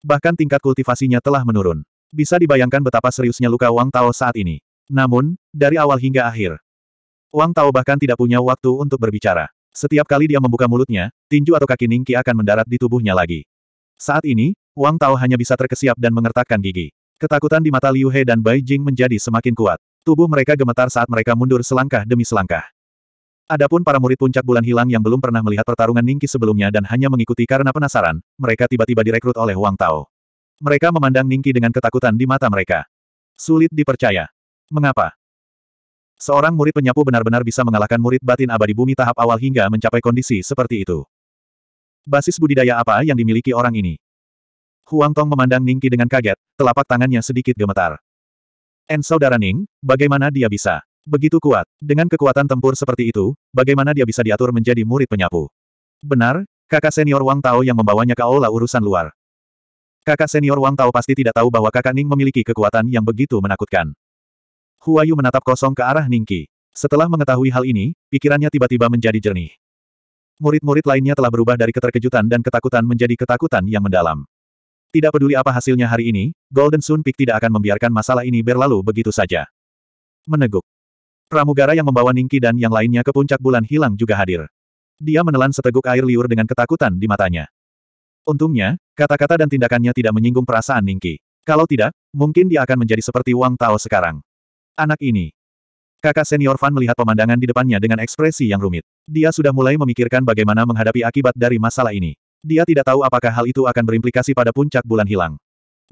Bahkan tingkat kultivasinya telah menurun. Bisa dibayangkan betapa seriusnya luka Wang Tao saat ini. Namun, dari awal hingga akhir, Wang Tao bahkan tidak punya waktu untuk berbicara. Setiap kali dia membuka mulutnya, tinju atau kaki Ning Qi akan mendarat di tubuhnya lagi. Saat ini, Wang Tao hanya bisa terkesiap dan mengertakkan gigi. Ketakutan di mata Liu He dan Bai Jing menjadi semakin kuat. Tubuh mereka gemetar saat mereka mundur selangkah demi selangkah. Adapun para murid puncak bulan hilang yang belum pernah melihat pertarungan Ningki sebelumnya dan hanya mengikuti karena penasaran, mereka tiba-tiba direkrut oleh Wang Tao. Mereka memandang Ningki dengan ketakutan di mata mereka. Sulit dipercaya. Mengapa? Seorang murid penyapu benar-benar bisa mengalahkan murid batin abadi bumi tahap awal hingga mencapai kondisi seperti itu. Basis budidaya apa yang dimiliki orang ini? Huang Tong memandang Ningki dengan kaget, Telapak tangannya sedikit gemetar. En Saudara Ning, bagaimana dia bisa? Begitu kuat. Dengan kekuatan tempur seperti itu, bagaimana dia bisa diatur menjadi murid penyapu? Benar, kakak senior Wang Tao yang membawanya ke aula urusan luar. Kakak senior Wang Tao pasti tidak tahu bahwa kakak Ning memiliki kekuatan yang begitu menakutkan. Huayu menatap kosong ke arah Ningki. Setelah mengetahui hal ini, pikirannya tiba-tiba menjadi jernih. Murid-murid lainnya telah berubah dari keterkejutan dan ketakutan menjadi ketakutan yang mendalam. Tidak peduli apa hasilnya hari ini, Golden Sun Peak tidak akan membiarkan masalah ini berlalu begitu saja. Meneguk. Pramugara yang membawa Ningki dan yang lainnya ke puncak bulan hilang juga hadir. Dia menelan seteguk air liur dengan ketakutan di matanya. Untungnya, kata-kata dan tindakannya tidak menyinggung perasaan Ningki. Kalau tidak, mungkin dia akan menjadi seperti Wang Tao sekarang. Anak ini. Kakak senior Fan melihat pemandangan di depannya dengan ekspresi yang rumit. Dia sudah mulai memikirkan bagaimana menghadapi akibat dari masalah ini. Dia tidak tahu apakah hal itu akan berimplikasi pada puncak bulan hilang.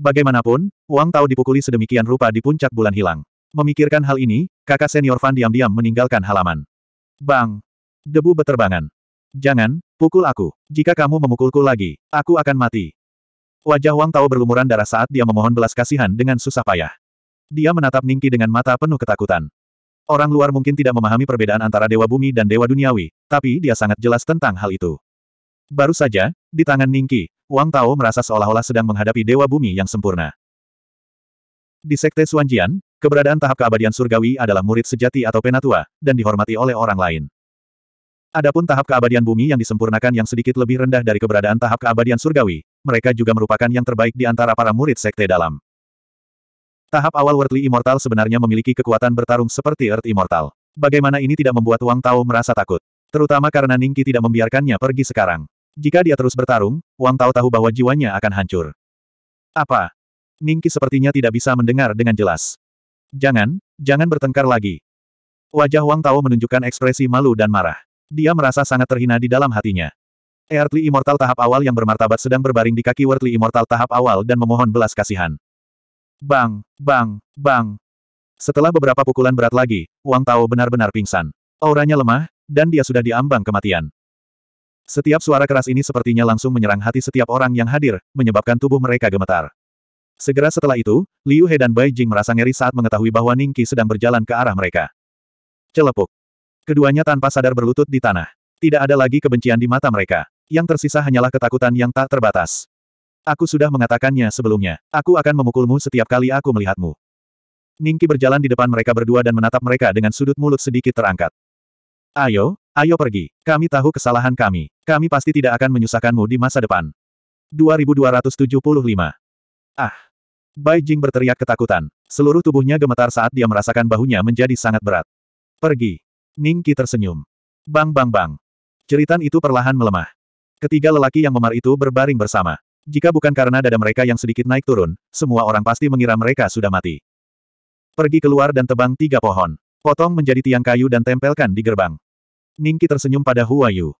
Bagaimanapun, Wang Tao dipukuli sedemikian rupa di puncak bulan hilang. Memikirkan hal ini, kakak senior Fan diam-diam meninggalkan halaman. Bang! Debu beterbangan. Jangan, pukul aku. Jika kamu memukulku lagi, aku akan mati. Wajah Wang Tao berlumuran darah saat dia memohon belas kasihan dengan susah payah. Dia menatap Ningki dengan mata penuh ketakutan. Orang luar mungkin tidak memahami perbedaan antara Dewa Bumi dan Dewa Duniawi, tapi dia sangat jelas tentang hal itu. Baru saja, di tangan Ningki, Wang Tao merasa seolah-olah sedang menghadapi Dewa Bumi yang sempurna. Di Sekte Suanjian, keberadaan tahap keabadian surgawi adalah murid sejati atau penatua, dan dihormati oleh orang lain. Adapun tahap keabadian bumi yang disempurnakan yang sedikit lebih rendah dari keberadaan tahap keabadian surgawi, mereka juga merupakan yang terbaik di antara para murid Sekte dalam. Tahap awal Worldly Immortal sebenarnya memiliki kekuatan bertarung seperti Earth Immortal. Bagaimana ini tidak membuat Wang Tao merasa takut? Terutama karena Ningki tidak membiarkannya pergi sekarang. Jika dia terus bertarung, Wang Tao tahu bahwa jiwanya akan hancur. Apa? Ningki sepertinya tidak bisa mendengar dengan jelas. Jangan, jangan bertengkar lagi. Wajah Wang Tao menunjukkan ekspresi malu dan marah. Dia merasa sangat terhina di dalam hatinya. Earthly Immortal tahap awal yang bermartabat sedang berbaring di kaki Worldly Immortal tahap awal dan memohon belas kasihan. Bang, bang, bang. Setelah beberapa pukulan berat lagi, Wang Tao benar-benar pingsan. Auranya lemah, dan dia sudah diambang kematian. Setiap suara keras ini sepertinya langsung menyerang hati setiap orang yang hadir, menyebabkan tubuh mereka gemetar. Segera setelah itu, Liu He dan Bai Jing merasa ngeri saat mengetahui bahwa Ning Qi sedang berjalan ke arah mereka. Celepuk. Keduanya tanpa sadar berlutut di tanah. Tidak ada lagi kebencian di mata mereka. Yang tersisa hanyalah ketakutan yang tak terbatas. Aku sudah mengatakannya sebelumnya. Aku akan memukulmu setiap kali aku melihatmu. Ningki berjalan di depan mereka berdua dan menatap mereka dengan sudut mulut sedikit terangkat. Ayo, ayo pergi. Kami tahu kesalahan kami. Kami pasti tidak akan menyusahkanmu di masa depan. 2275. Ah! Bai Jing berteriak ketakutan. Seluruh tubuhnya gemetar saat dia merasakan bahunya menjadi sangat berat. Pergi. Ning Qi tersenyum. Bang bang bang. Ceritan itu perlahan melemah. Ketiga lelaki yang memar itu berbaring bersama. Jika bukan karena dada mereka yang sedikit naik turun, semua orang pasti mengira mereka sudah mati. Pergi keluar dan tebang tiga pohon. Potong menjadi tiang kayu dan tempelkan di gerbang. Ning Ningki tersenyum pada Huayu.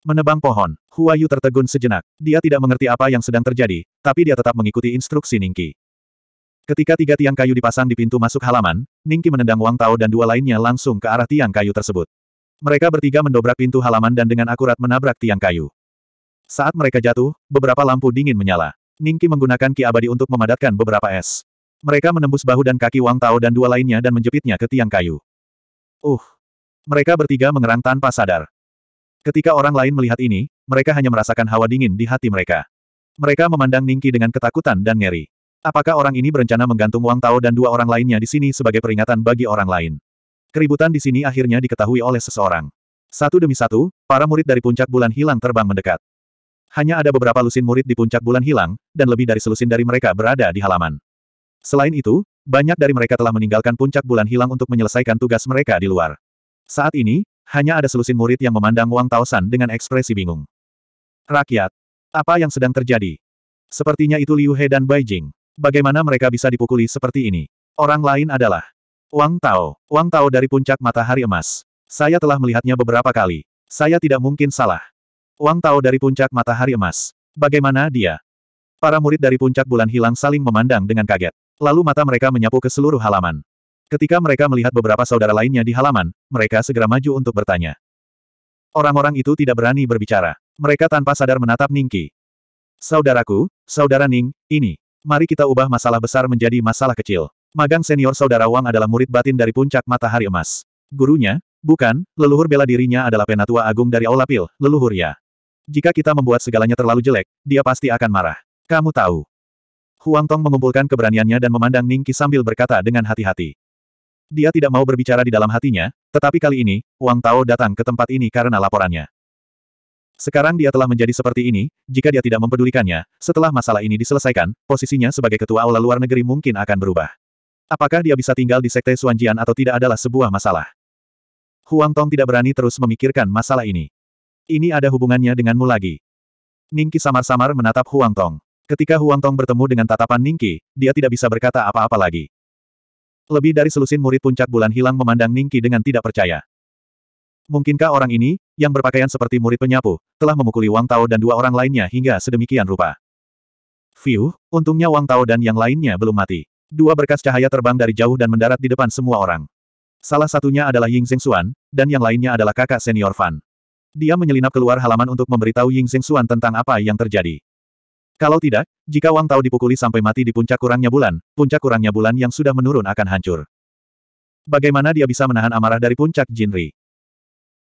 Menebang pohon, Huayu tertegun sejenak. Dia tidak mengerti apa yang sedang terjadi, tapi dia tetap mengikuti instruksi Ningki. Ketika tiga tiang kayu dipasang di pintu masuk halaman, Ningki menendang Wang Tao dan dua lainnya langsung ke arah tiang kayu tersebut. Mereka bertiga mendobrak pintu halaman dan dengan akurat menabrak tiang kayu. Saat mereka jatuh, beberapa lampu dingin menyala. Ningki menggunakan ki abadi untuk memadatkan beberapa es. Mereka menembus bahu dan kaki Wang Tao dan dua lainnya dan menjepitnya ke tiang kayu. Uh! Mereka bertiga mengerang tanpa sadar. Ketika orang lain melihat ini, mereka hanya merasakan hawa dingin di hati mereka. Mereka memandang Ningki dengan ketakutan dan ngeri. Apakah orang ini berencana menggantung Wang Tao dan dua orang lainnya di sini sebagai peringatan bagi orang lain? Keributan di sini akhirnya diketahui oleh seseorang. Satu demi satu, para murid dari puncak bulan hilang terbang mendekat. Hanya ada beberapa lusin murid di puncak bulan hilang, dan lebih dari selusin dari mereka berada di halaman. Selain itu, banyak dari mereka telah meninggalkan puncak bulan hilang untuk menyelesaikan tugas mereka di luar. Saat ini, hanya ada selusin murid yang memandang Wang Taosan dengan ekspresi bingung. Rakyat, apa yang sedang terjadi? Sepertinya itu Liu He dan Bai Jing. Bagaimana mereka bisa dipukuli seperti ini? Orang lain adalah Wang Tao. Wang Tao dari puncak matahari emas. Saya telah melihatnya beberapa kali. Saya tidak mungkin salah. Wang Tao dari puncak matahari emas. Bagaimana dia? Para murid dari puncak bulan hilang saling memandang dengan kaget. Lalu mata mereka menyapu ke seluruh halaman. Ketika mereka melihat beberapa saudara lainnya di halaman, mereka segera maju untuk bertanya. Orang-orang itu tidak berani berbicara. Mereka tanpa sadar menatap Ningki. Saudaraku, saudara Ning, ini. Mari kita ubah masalah besar menjadi masalah kecil. Magang senior saudara Wang adalah murid batin dari puncak matahari emas. Gurunya, bukan, leluhur bela dirinya adalah penatua agung dari Aula Pil, leluhur ya. Jika kita membuat segalanya terlalu jelek, dia pasti akan marah. Kamu tahu. Huang Tong mengumpulkan keberaniannya dan memandang Ningki sambil berkata dengan hati-hati. Dia tidak mau berbicara di dalam hatinya, tetapi kali ini, Wang Tao datang ke tempat ini karena laporannya. Sekarang dia telah menjadi seperti ini, jika dia tidak mempedulikannya, setelah masalah ini diselesaikan, posisinya sebagai ketua aula luar negeri mungkin akan berubah. Apakah dia bisa tinggal di Sekte Suanjian atau tidak adalah sebuah masalah. Huang Tong tidak berani terus memikirkan masalah ini. Ini ada hubungannya denganmu lagi. Ningki samar-samar menatap Huang Tong. Ketika Huang Tong bertemu dengan tatapan Ningki, dia tidak bisa berkata apa-apa lagi. Lebih dari selusin murid puncak bulan hilang memandang Ningki dengan tidak percaya. Mungkinkah orang ini, yang berpakaian seperti murid penyapu, telah memukuli Wang Tao dan dua orang lainnya hingga sedemikian rupa? Fiu, untungnya Wang Tao dan yang lainnya belum mati. Dua berkas cahaya terbang dari jauh dan mendarat di depan semua orang. Salah satunya adalah Ying Xuan, dan yang lainnya adalah kakak senior Fan. Dia menyelinap keluar halaman untuk memberitahu Ying Xuan tentang apa yang terjadi. Kalau tidak, jika Wang Tao dipukuli sampai mati di puncak kurangnya bulan, puncak kurangnya bulan yang sudah menurun akan hancur. Bagaimana dia bisa menahan amarah dari puncak Jinri?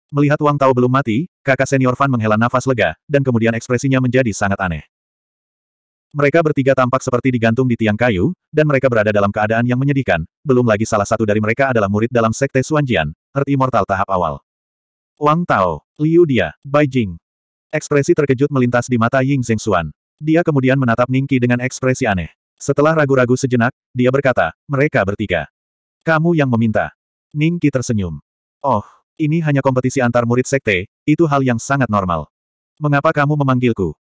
Melihat Wang Tao belum mati, kakak senior Fan menghela nafas lega, dan kemudian ekspresinya menjadi sangat aneh. Mereka bertiga tampak seperti digantung di tiang kayu, dan mereka berada dalam keadaan yang menyedihkan, belum lagi salah satu dari mereka adalah murid dalam Sekte Suanjian, Earth Immortal tahap awal. Wang Tao, Liu Dia, Bai Jing. Ekspresi terkejut melintas di mata Ying Xuan. Dia kemudian menatap Ningki dengan ekspresi aneh. Setelah ragu-ragu sejenak, dia berkata, mereka bertiga. Kamu yang meminta. Ningki tersenyum. Oh, ini hanya kompetisi antar murid sekte, itu hal yang sangat normal. Mengapa kamu memanggilku?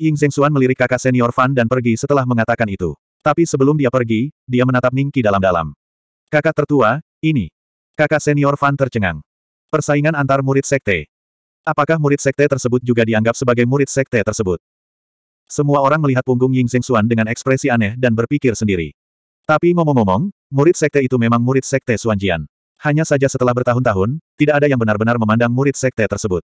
Ying Zhengxuan melirik kakak senior Fan dan pergi setelah mengatakan itu. Tapi sebelum dia pergi, dia menatap Ningki dalam-dalam. Kakak tertua, ini. Kakak senior Fan tercengang. Persaingan antar murid sekte. Apakah murid sekte tersebut juga dianggap sebagai murid sekte tersebut? Semua orang melihat punggung Ying Xuan dengan ekspresi aneh dan berpikir sendiri. Tapi ngomong-ngomong, murid sekte itu memang murid sekte Suanjian. Hanya saja setelah bertahun-tahun, tidak ada yang benar-benar memandang murid sekte tersebut.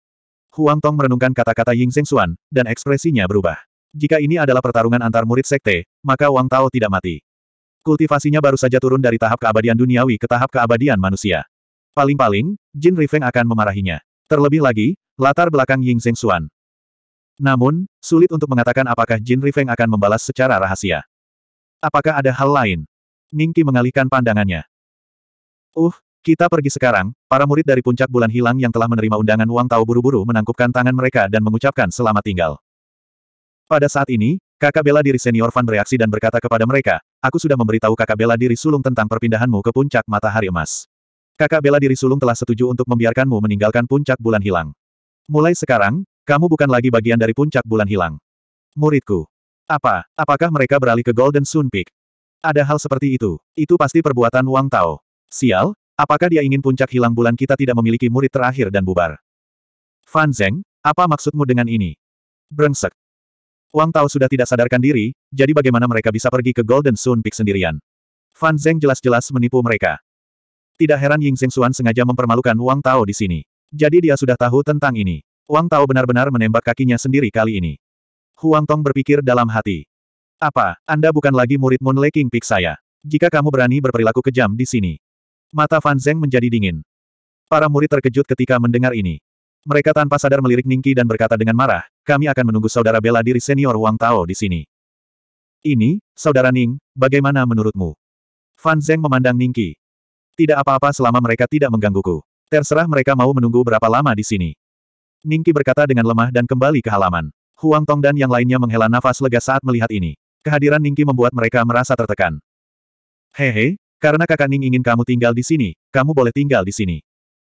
Huang Tong merenungkan kata-kata Ying Xuan, dan ekspresinya berubah. Jika ini adalah pertarungan antar murid sekte, maka Wang Tao tidak mati. Kultivasinya baru saja turun dari tahap keabadian duniawi ke tahap keabadian manusia. Paling-paling, Jin Rifeng akan memarahinya. Terlebih lagi, latar belakang Ying Xuan. Namun, sulit untuk mengatakan apakah Jin Rifeng akan membalas secara rahasia. Apakah ada hal lain? Ningki mengalihkan pandangannya. Uh, kita pergi sekarang, para murid dari puncak bulan hilang yang telah menerima undangan Wang tahu buru-buru menangkupkan tangan mereka dan mengucapkan selamat tinggal. Pada saat ini, kakak bela diri senior Van bereaksi dan berkata kepada mereka, aku sudah memberitahu kakak bela diri sulung tentang perpindahanmu ke puncak matahari emas. Kakak bela diri sulung telah setuju untuk membiarkanmu meninggalkan puncak bulan hilang. Mulai sekarang, kamu bukan lagi bagian dari puncak bulan hilang. Muridku. Apa, apakah mereka beralih ke Golden Sun Peak? Ada hal seperti itu. Itu pasti perbuatan Wang Tao. Sial, apakah dia ingin puncak hilang bulan kita tidak memiliki murid terakhir dan bubar? Fan Zeng, apa maksudmu dengan ini? Brengsek. Wang Tao sudah tidak sadarkan diri, jadi bagaimana mereka bisa pergi ke Golden Sun Peak sendirian? Fan Zeng jelas-jelas menipu mereka. Tidak heran Ying Xuan sengaja mempermalukan Wang Tao di sini. Jadi dia sudah tahu tentang ini. Wang Tao benar-benar menembak kakinya sendiri kali ini. Huang Tong berpikir dalam hati. Apa, Anda bukan lagi murid Moon Lake King Peak saya? Jika kamu berani berperilaku kejam di sini. Mata Fan Zeng menjadi dingin. Para murid terkejut ketika mendengar ini. Mereka tanpa sadar melirik Ningki dan berkata dengan marah, kami akan menunggu saudara bela diri senior Wang Tao di sini. Ini, saudara Ning, bagaimana menurutmu? Fan Zeng memandang Ningki. Tidak apa-apa selama mereka tidak menggangguku. Terserah mereka mau menunggu berapa lama di sini. Ningki berkata dengan lemah dan kembali ke halaman. Huang Tong dan yang lainnya menghela nafas lega saat melihat ini. Kehadiran Ningki membuat mereka merasa tertekan. Hehe, karena kakak Ning ingin kamu tinggal di sini, kamu boleh tinggal di sini.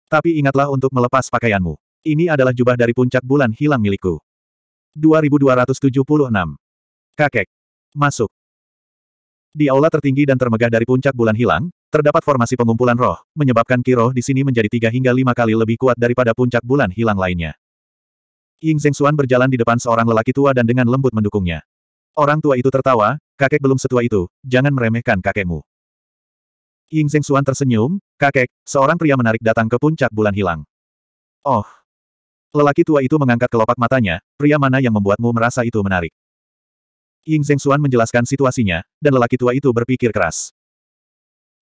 Tapi ingatlah untuk melepas pakaianmu. Ini adalah jubah dari puncak bulan hilang milikku. 2276. Kakek. Masuk. Di aula tertinggi dan termegah dari puncak bulan hilang, terdapat formasi pengumpulan roh, menyebabkan kiroh di sini menjadi tiga hingga lima kali lebih kuat daripada puncak bulan hilang lainnya. Ying Zhengxuan berjalan di depan seorang lelaki tua dan dengan lembut mendukungnya. Orang tua itu tertawa, kakek belum setua itu, jangan meremehkan kakekmu. Ying Zhengxuan tersenyum, kakek, seorang pria menarik datang ke puncak bulan hilang. Oh. Lelaki tua itu mengangkat kelopak matanya, pria mana yang membuatmu merasa itu menarik? Ying Zhengxuan menjelaskan situasinya, dan lelaki tua itu berpikir keras.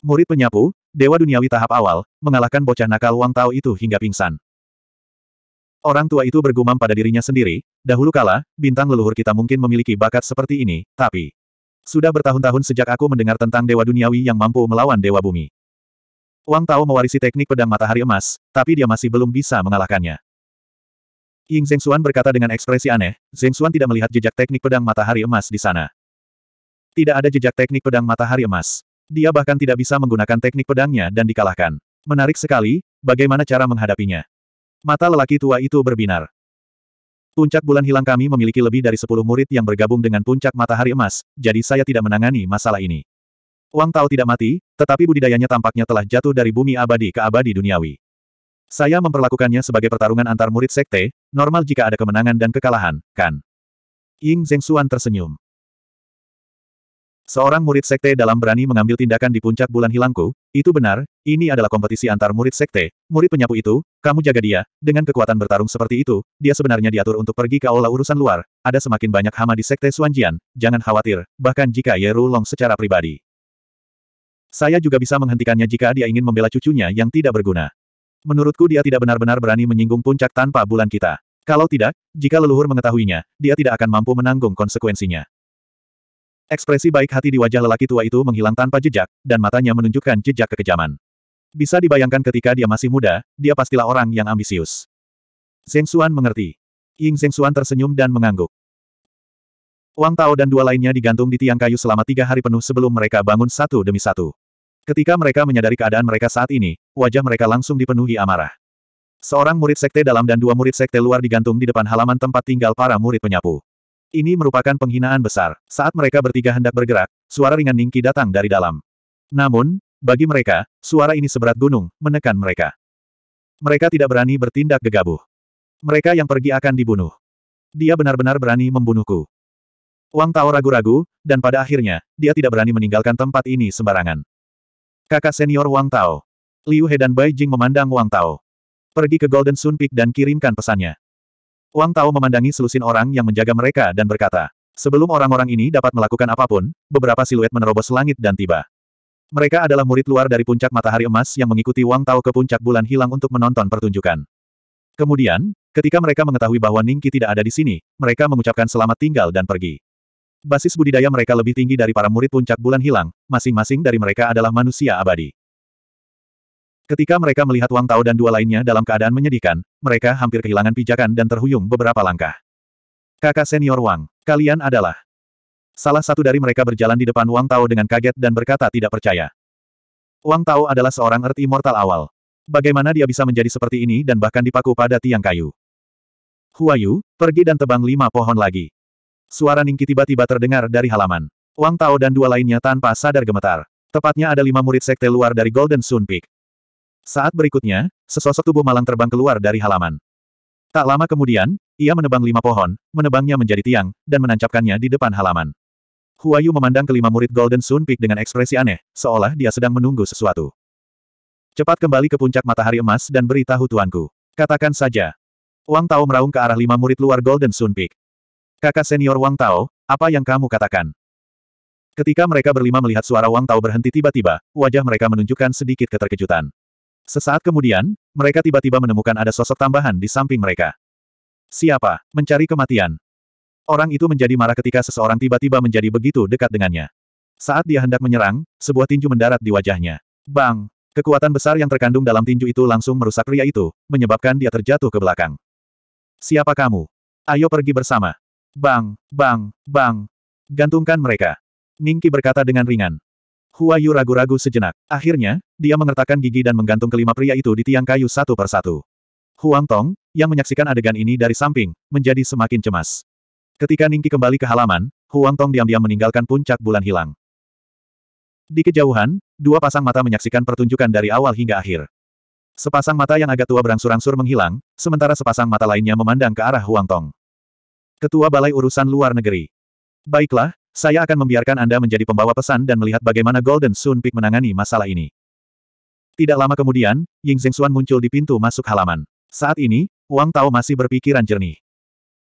Murid penyapu, Dewa Duniawi tahap awal, mengalahkan bocah nakal Wang Tao itu hingga pingsan. Orang tua itu bergumam pada dirinya sendiri, dahulu kala, bintang leluhur kita mungkin memiliki bakat seperti ini, tapi... Sudah bertahun-tahun sejak aku mendengar tentang Dewa Duniawi yang mampu melawan Dewa Bumi. Wang Tao mewarisi teknik pedang matahari emas, tapi dia masih belum bisa mengalahkannya. Ying Xuan berkata dengan ekspresi aneh, Xuan tidak melihat jejak teknik pedang matahari emas di sana. Tidak ada jejak teknik pedang matahari emas. Dia bahkan tidak bisa menggunakan teknik pedangnya dan dikalahkan. Menarik sekali, bagaimana cara menghadapinya. Mata lelaki tua itu berbinar. Puncak bulan hilang kami memiliki lebih dari sepuluh murid yang bergabung dengan puncak matahari emas, jadi saya tidak menangani masalah ini. Wang Tao tidak mati, tetapi budidayanya tampaknya telah jatuh dari bumi abadi ke abadi duniawi. Saya memperlakukannya sebagai pertarungan antar murid sekte, normal jika ada kemenangan dan kekalahan, kan? Ying Xuan tersenyum. Seorang murid sekte dalam berani mengambil tindakan di puncak bulan hilangku, itu benar, ini adalah kompetisi antar murid sekte, murid penyapu itu, kamu jaga dia, dengan kekuatan bertarung seperti itu, dia sebenarnya diatur untuk pergi ke aula urusan luar, ada semakin banyak hama di sekte Suanjian, jangan khawatir, bahkan jika Ye Long secara pribadi. Saya juga bisa menghentikannya jika dia ingin membela cucunya yang tidak berguna. Menurutku dia tidak benar-benar berani menyinggung puncak tanpa bulan kita. Kalau tidak, jika leluhur mengetahuinya, dia tidak akan mampu menanggung konsekuensinya. Ekspresi baik hati di wajah lelaki tua itu menghilang tanpa jejak, dan matanya menunjukkan jejak kekejaman. Bisa dibayangkan ketika dia masih muda, dia pastilah orang yang ambisius. Zeng Xuan mengerti. Ying Zeng Xuan tersenyum dan mengangguk. Wang Tao dan dua lainnya digantung di tiang kayu selama tiga hari penuh sebelum mereka bangun satu demi satu. Ketika mereka menyadari keadaan mereka saat ini, wajah mereka langsung dipenuhi amarah. Seorang murid sekte dalam dan dua murid sekte luar digantung di depan halaman tempat tinggal para murid penyapu. Ini merupakan penghinaan besar. Saat mereka bertiga hendak bergerak, suara ringan Ningki datang dari dalam. Namun, bagi mereka, suara ini seberat gunung, menekan mereka. Mereka tidak berani bertindak gegabah. Mereka yang pergi akan dibunuh. Dia benar-benar berani membunuhku. Wang Tao ragu-ragu, dan pada akhirnya, dia tidak berani meninggalkan tempat ini sembarangan. Kakak senior Wang Tao. Liu He dan Bai Jing memandang Wang Tao. Pergi ke Golden Sun Peak dan kirimkan pesannya. Wang Tao memandangi selusin orang yang menjaga mereka dan berkata, Sebelum orang-orang ini dapat melakukan apapun, beberapa siluet menerobos langit dan tiba. Mereka adalah murid luar dari puncak matahari emas yang mengikuti Wang Tao ke puncak bulan hilang untuk menonton pertunjukan. Kemudian, ketika mereka mengetahui bahwa Ningki tidak ada di sini, mereka mengucapkan selamat tinggal dan pergi. Basis budidaya mereka lebih tinggi dari para murid puncak bulan hilang, masing-masing dari mereka adalah manusia abadi. Ketika mereka melihat Wang Tao dan dua lainnya dalam keadaan menyedihkan, mereka hampir kehilangan pijakan dan terhuyung beberapa langkah. Kakak senior Wang, kalian adalah. Salah satu dari mereka berjalan di depan Wang Tao dengan kaget dan berkata tidak percaya. Wang Tao adalah seorang Earth Mortal awal. Bagaimana dia bisa menjadi seperti ini dan bahkan dipaku pada tiang kayu? Huayu, pergi dan tebang lima pohon lagi. Suara Ningki tiba-tiba terdengar dari halaman. Wang Tao dan dua lainnya tanpa sadar gemetar. Tepatnya ada lima murid sekte luar dari Golden Sun Peak. Saat berikutnya, sesosok tubuh malang terbang keluar dari halaman. Tak lama kemudian, ia menebang lima pohon, menebangnya menjadi tiang, dan menancapkannya di depan halaman. Huayu memandang kelima murid Golden Sun Peak dengan ekspresi aneh, seolah dia sedang menunggu sesuatu. Cepat kembali ke puncak matahari emas dan beritahu tuanku. Katakan saja. Wang Tao meraung ke arah lima murid luar Golden Sun Peak. Kakak senior Wang Tao, apa yang kamu katakan? Ketika mereka berlima melihat suara Wang Tao berhenti tiba-tiba, wajah mereka menunjukkan sedikit keterkejutan. Sesaat kemudian, mereka tiba-tiba menemukan ada sosok tambahan di samping mereka. Siapa? Mencari kematian. Orang itu menjadi marah ketika seseorang tiba-tiba menjadi begitu dekat dengannya. Saat dia hendak menyerang, sebuah tinju mendarat di wajahnya. Bang! Kekuatan besar yang terkandung dalam tinju itu langsung merusak pria itu, menyebabkan dia terjatuh ke belakang. Siapa kamu? Ayo pergi bersama. Bang, bang, bang. Gantungkan mereka. Ningki berkata dengan ringan. Huayu ragu-ragu sejenak. Akhirnya, dia mengertakkan gigi dan menggantung kelima pria itu di tiang kayu satu persatu. Huang Tong, yang menyaksikan adegan ini dari samping, menjadi semakin cemas. Ketika Ningki kembali ke halaman, Huang Tong diam-diam meninggalkan puncak bulan hilang. Di kejauhan, dua pasang mata menyaksikan pertunjukan dari awal hingga akhir. Sepasang mata yang agak tua berangsur-angsur menghilang, sementara sepasang mata lainnya memandang ke arah Huang Tong. Ketua Balai Urusan Luar Negeri. Baiklah, saya akan membiarkan Anda menjadi pembawa pesan dan melihat bagaimana Golden Sun Peak menangani masalah ini. Tidak lama kemudian, Ying Zhengxuan muncul di pintu masuk halaman. Saat ini, Wang Tao masih berpikiran jernih.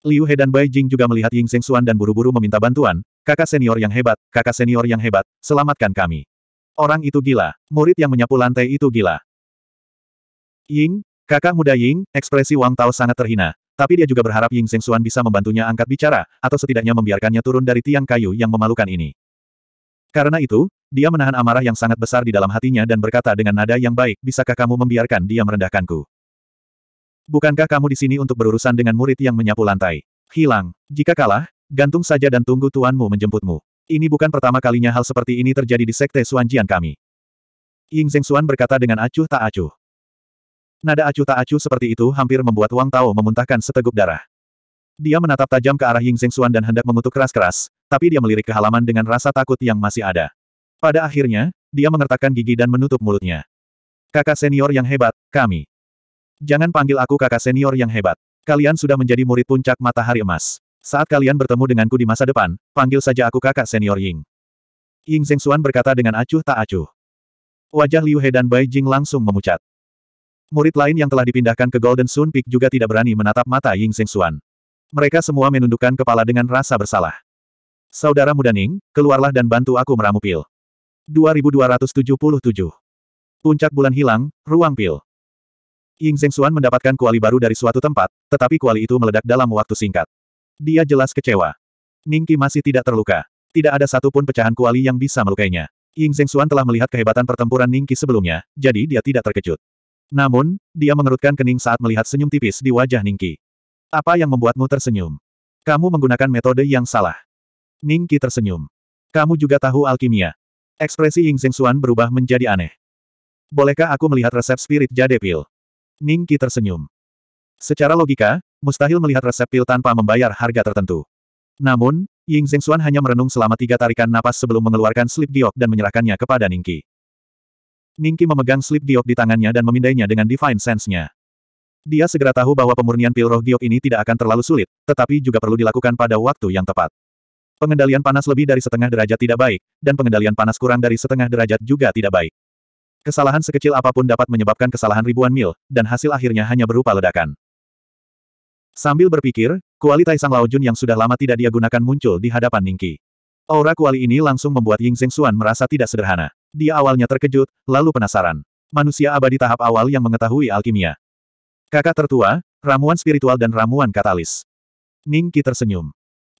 Liu He dan Bai Jing juga melihat Ying Zhengxuan dan buru-buru meminta bantuan, kakak senior yang hebat, kakak senior yang hebat, selamatkan kami. Orang itu gila, murid yang menyapu lantai itu gila. Ying, kakak muda Ying, ekspresi Wang Tao sangat terhina, tapi dia juga berharap Ying Zheng Xuan bisa membantunya angkat bicara, atau setidaknya membiarkannya turun dari tiang kayu yang memalukan ini. Karena itu, dia menahan amarah yang sangat besar di dalam hatinya dan berkata dengan nada yang baik, bisakah kamu membiarkan dia merendahkanku? Bukankah kamu di sini untuk berurusan dengan murid yang menyapu lantai? Hilang. Jika kalah, gantung saja dan tunggu tuanmu menjemputmu. Ini bukan pertama kalinya hal seperti ini terjadi di sekte Suanjian kami. Ying Suan berkata dengan acuh tak acuh. Nada acuh tak acuh seperti itu hampir membuat Wang Tao memuntahkan seteguk darah. Dia menatap tajam ke arah Ying Xuan dan hendak mengutuk keras-keras, tapi dia melirik ke halaman dengan rasa takut yang masih ada. Pada akhirnya, dia mengertakkan gigi dan menutup mulutnya. Kakak senior yang hebat, kami. Jangan panggil aku kakak senior yang hebat. Kalian sudah menjadi murid puncak matahari emas. Saat kalian bertemu denganku di masa depan, panggil saja aku kakak senior Ying. Ying Xuan berkata dengan acuh tak acuh. Wajah Liu He dan Bai Jing langsung memucat. Murid lain yang telah dipindahkan ke Golden Sun Peak juga tidak berani menatap mata Ying Seng Xuan. Mereka semua menundukkan kepala dengan rasa bersalah. Saudara muda Ning, keluarlah dan bantu aku meramu pil. 2277 Puncak bulan hilang, ruang pil. Ying Xuan mendapatkan kuali baru dari suatu tempat, tetapi kuali itu meledak dalam waktu singkat. Dia jelas kecewa. Ning Qi masih tidak terluka. Tidak ada satupun pecahan kuali yang bisa melukainya. Ying Xuan telah melihat kehebatan pertempuran Ning Qi sebelumnya, jadi dia tidak terkejut. Namun, dia mengerutkan kening saat melihat senyum tipis di wajah Ningki. Apa yang membuatmu tersenyum? Kamu menggunakan metode yang salah. Ningki tersenyum. Kamu juga tahu alkimia. Ekspresi Ying Xuan berubah menjadi aneh. Bolehkah aku melihat resep spirit jade pil? Ningki tersenyum. Secara logika, mustahil melihat resep pil tanpa membayar harga tertentu. Namun, Ying Xuan hanya merenung selama tiga tarikan napas sebelum mengeluarkan slip diok dan menyerahkannya kepada Ningki. Ningki memegang slip giok di tangannya dan memindainya dengan Divine Sense-nya. Dia segera tahu bahwa pemurnian pil roh giok ini tidak akan terlalu sulit, tetapi juga perlu dilakukan pada waktu yang tepat. Pengendalian panas lebih dari setengah derajat tidak baik, dan pengendalian panas kurang dari setengah derajat juga tidak baik. Kesalahan sekecil apapun dapat menyebabkan kesalahan ribuan mil, dan hasil akhirnya hanya berupa ledakan. Sambil berpikir, kuali Taisang Laojun yang sudah lama tidak dia gunakan muncul di hadapan Ningki. Aura kuali ini langsung membuat Ying Zheng Xuan merasa tidak sederhana. Dia awalnya terkejut, lalu penasaran. Manusia abadi tahap awal yang mengetahui alkimia. Kakak tertua, ramuan spiritual dan ramuan katalis. Ning Qi tersenyum.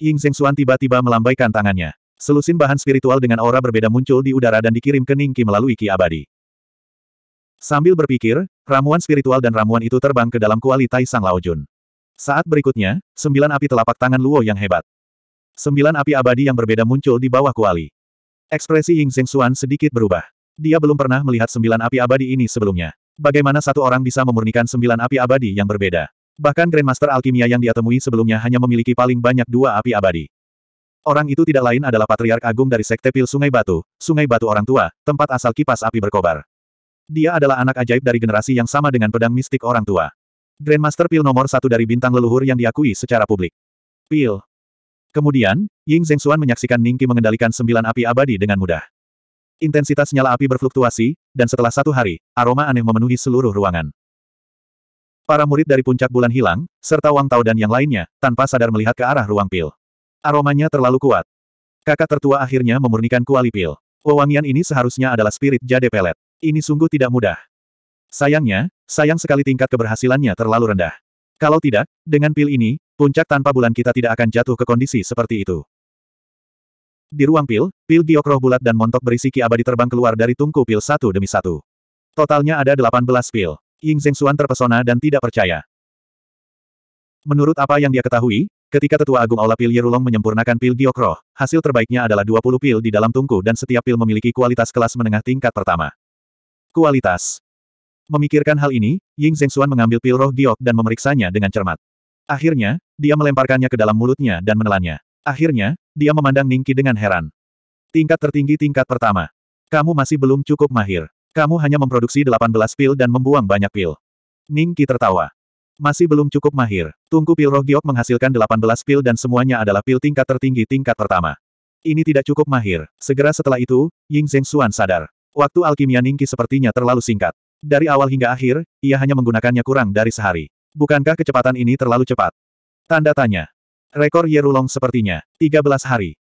Ying Xuan tiba-tiba melambaikan tangannya. Selusin bahan spiritual dengan aura berbeda muncul di udara dan dikirim ke Ning Qi melalui Qi abadi. Sambil berpikir, ramuan spiritual dan ramuan itu terbang ke dalam kuali Tai Sang Lao Jun. Saat berikutnya, sembilan api telapak tangan Luo yang hebat. Sembilan api abadi yang berbeda muncul di bawah kuali. Ekspresi Ying Xuan sedikit berubah. Dia belum pernah melihat sembilan api abadi ini sebelumnya. Bagaimana satu orang bisa memurnikan sembilan api abadi yang berbeda? Bahkan Grandmaster Alkimia yang dia temui sebelumnya hanya memiliki paling banyak dua api abadi. Orang itu tidak lain adalah Patriark Agung dari Sekte Pil Sungai Batu, Sungai Batu Orang Tua, tempat asal kipas api berkobar. Dia adalah anak ajaib dari generasi yang sama dengan pedang mistik orang tua. Grandmaster Pil nomor satu dari bintang leluhur yang diakui secara publik. Pil, Kemudian, Ying Zhengxuan menyaksikan Ningki mengendalikan sembilan api abadi dengan mudah. Intensitas nyala api berfluktuasi, dan setelah satu hari, aroma aneh memenuhi seluruh ruangan. Para murid dari puncak bulan hilang, serta Wang Tao dan yang lainnya, tanpa sadar melihat ke arah ruang pil. Aromanya terlalu kuat. Kakak tertua akhirnya memurnikan kuali pil. Wewangian ini seharusnya adalah spirit jade pelet. Ini sungguh tidak mudah. Sayangnya, sayang sekali tingkat keberhasilannya terlalu rendah. Kalau tidak, dengan pil ini, puncak tanpa bulan kita tidak akan jatuh ke kondisi seperti itu. Di ruang pil, pil giok bulat dan montok berisi ki abadi terbang keluar dari tungku pil satu demi satu. Totalnya ada 18 pil. Ying Xuan terpesona dan tidak percaya. Menurut apa yang dia ketahui, ketika Tetua Agung Aula Pil Yerulong menyempurnakan pil giok hasil terbaiknya adalah 20 pil di dalam tungku dan setiap pil memiliki kualitas kelas menengah tingkat pertama. Kualitas Memikirkan hal ini, Ying Zhengxuan mengambil pil roh giok dan memeriksanya dengan cermat. Akhirnya, dia melemparkannya ke dalam mulutnya dan menelannya. Akhirnya, dia memandang Ningki dengan heran. Tingkat tertinggi tingkat pertama. Kamu masih belum cukup mahir. Kamu hanya memproduksi 18 pil dan membuang banyak pil. Ningki tertawa. Masih belum cukup mahir. Tungku pil roh giok menghasilkan 18 pil dan semuanya adalah pil tingkat tertinggi tingkat pertama. Ini tidak cukup mahir. Segera setelah itu, Ying Zhengxuan sadar. Waktu alkimia Ningki sepertinya terlalu singkat. Dari awal hingga akhir, ia hanya menggunakannya kurang dari sehari. Bukankah kecepatan ini terlalu cepat? Tanda tanya. Rekor Yerulong sepertinya, 13 hari.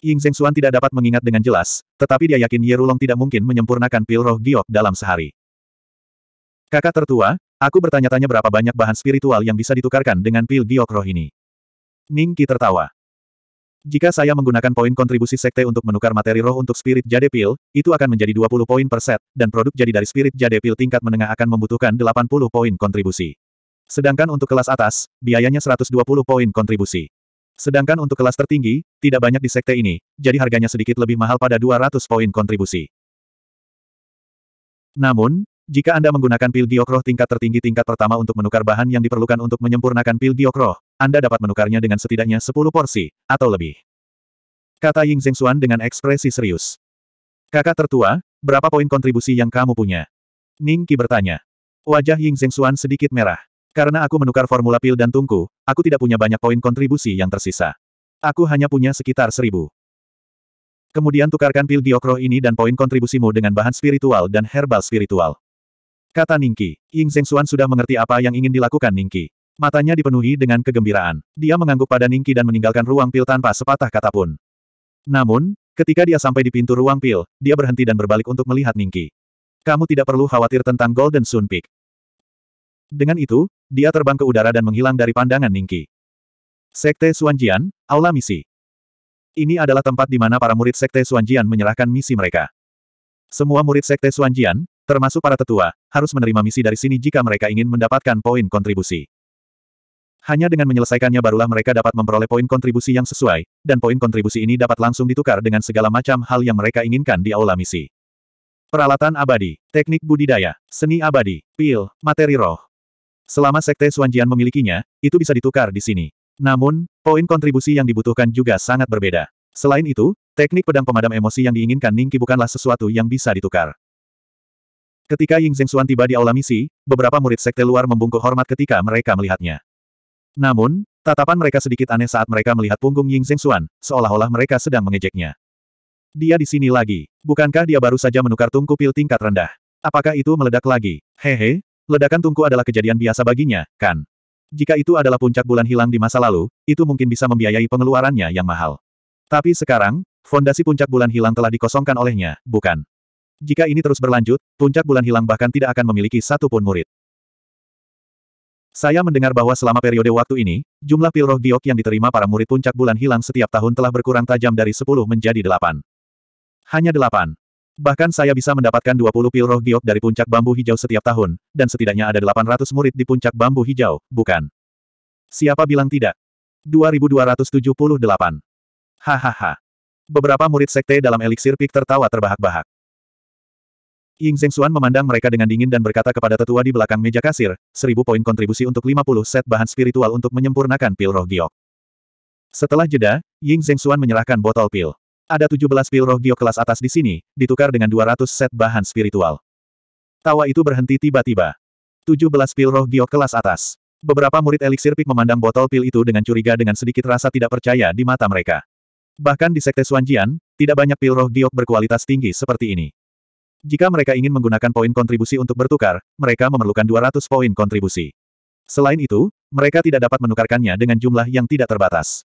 Ying Xuan tidak dapat mengingat dengan jelas, tetapi dia yakin Yerulong tidak mungkin menyempurnakan pil roh giok dalam sehari. Kakak tertua, aku bertanya-tanya berapa banyak bahan spiritual yang bisa ditukarkan dengan pil giok roh ini. Ning Qi tertawa. Jika saya menggunakan poin kontribusi sekte untuk menukar materi roh untuk spirit jade pil, itu akan menjadi 20 poin per set, dan produk jadi dari spirit jade pil tingkat menengah akan membutuhkan 80 poin kontribusi. Sedangkan untuk kelas atas, biayanya 120 poin kontribusi. Sedangkan untuk kelas tertinggi, tidak banyak di sekte ini, jadi harganya sedikit lebih mahal pada 200 poin kontribusi. Namun, jika Anda menggunakan pil giokroh tingkat tertinggi tingkat pertama untuk menukar bahan yang diperlukan untuk menyempurnakan pil giokroh, Anda dapat menukarnya dengan setidaknya 10 porsi, atau lebih. Kata Ying Xuan dengan ekspresi serius. Kakak tertua, berapa poin kontribusi yang kamu punya? Ning Qi bertanya. Wajah Ying Xuan sedikit merah. Karena aku menukar formula pil dan tungku, aku tidak punya banyak poin kontribusi yang tersisa. Aku hanya punya sekitar seribu. Kemudian tukarkan pil giokroh ini dan poin kontribusimu dengan bahan spiritual dan herbal spiritual. Kata Ningki. Ying Xuan sudah mengerti apa yang ingin dilakukan Ningki. Matanya dipenuhi dengan kegembiraan. Dia mengangguk pada Ningki dan meninggalkan ruang pil tanpa sepatah kata pun. Namun, ketika dia sampai di pintu ruang pil, dia berhenti dan berbalik untuk melihat Ningki. Kamu tidak perlu khawatir tentang Golden Sun Peak. Dengan itu, dia terbang ke udara dan menghilang dari pandangan Ningki. Sekte Suanjian, Aula Misi. Ini adalah tempat di mana para murid Sekte Suanjian menyerahkan misi mereka. Semua murid Sekte Suanjian, termasuk para tetua, harus menerima misi dari sini jika mereka ingin mendapatkan poin kontribusi. Hanya dengan menyelesaikannya barulah mereka dapat memperoleh poin kontribusi yang sesuai, dan poin kontribusi ini dapat langsung ditukar dengan segala macam hal yang mereka inginkan di aula misi. Peralatan abadi, teknik budidaya, seni abadi, pil, materi roh. Selama Sekte Suanjian memilikinya, itu bisa ditukar di sini. Namun, poin kontribusi yang dibutuhkan juga sangat berbeda. Selain itu, teknik pedang pemadam emosi yang diinginkan Ningki bukanlah sesuatu yang bisa ditukar. Ketika Ying Xuan tiba di aula misi, beberapa murid sekte luar membungkuk hormat ketika mereka melihatnya. Namun, tatapan mereka sedikit aneh saat mereka melihat punggung Ying Xuan, seolah-olah mereka sedang mengejeknya. Dia di sini lagi. Bukankah dia baru saja menukar tungku pil tingkat rendah? Apakah itu meledak lagi? Hehe, ledakan tungku adalah kejadian biasa baginya, kan? Jika itu adalah puncak bulan hilang di masa lalu, itu mungkin bisa membiayai pengeluarannya yang mahal. Tapi sekarang, fondasi puncak bulan hilang telah dikosongkan olehnya, bukan? Jika ini terus berlanjut, puncak bulan hilang bahkan tidak akan memiliki satu pun murid. Saya mendengar bahwa selama periode waktu ini, jumlah pil roh giok yang diterima para murid puncak bulan hilang setiap tahun telah berkurang tajam dari 10 menjadi 8. Hanya 8. Bahkan saya bisa mendapatkan 20 pil roh giok dari puncak bambu hijau setiap tahun, dan setidaknya ada 800 murid di puncak bambu hijau, bukan? Siapa bilang tidak? 2278. Hahaha. Beberapa murid sekte dalam eliksir pik tertawa terbahak-bahak. Ying Xuan memandang mereka dengan dingin dan berkata kepada tetua di belakang meja kasir, seribu poin kontribusi untuk 50 set bahan spiritual untuk menyempurnakan pil roh giok. Setelah jeda, Ying Xuan menyerahkan botol pil. Ada 17 pil roh giok kelas atas di sini, ditukar dengan 200 set bahan spiritual. Tawa itu berhenti tiba-tiba. 17 pil roh giok kelas atas. Beberapa murid eliksir pik memandang botol pil itu dengan curiga dengan sedikit rasa tidak percaya di mata mereka. Bahkan di Sekte Suanjian, tidak banyak pil roh giok berkualitas tinggi seperti ini. Jika mereka ingin menggunakan poin kontribusi untuk bertukar, mereka memerlukan 200 poin kontribusi. Selain itu, mereka tidak dapat menukarkannya dengan jumlah yang tidak terbatas.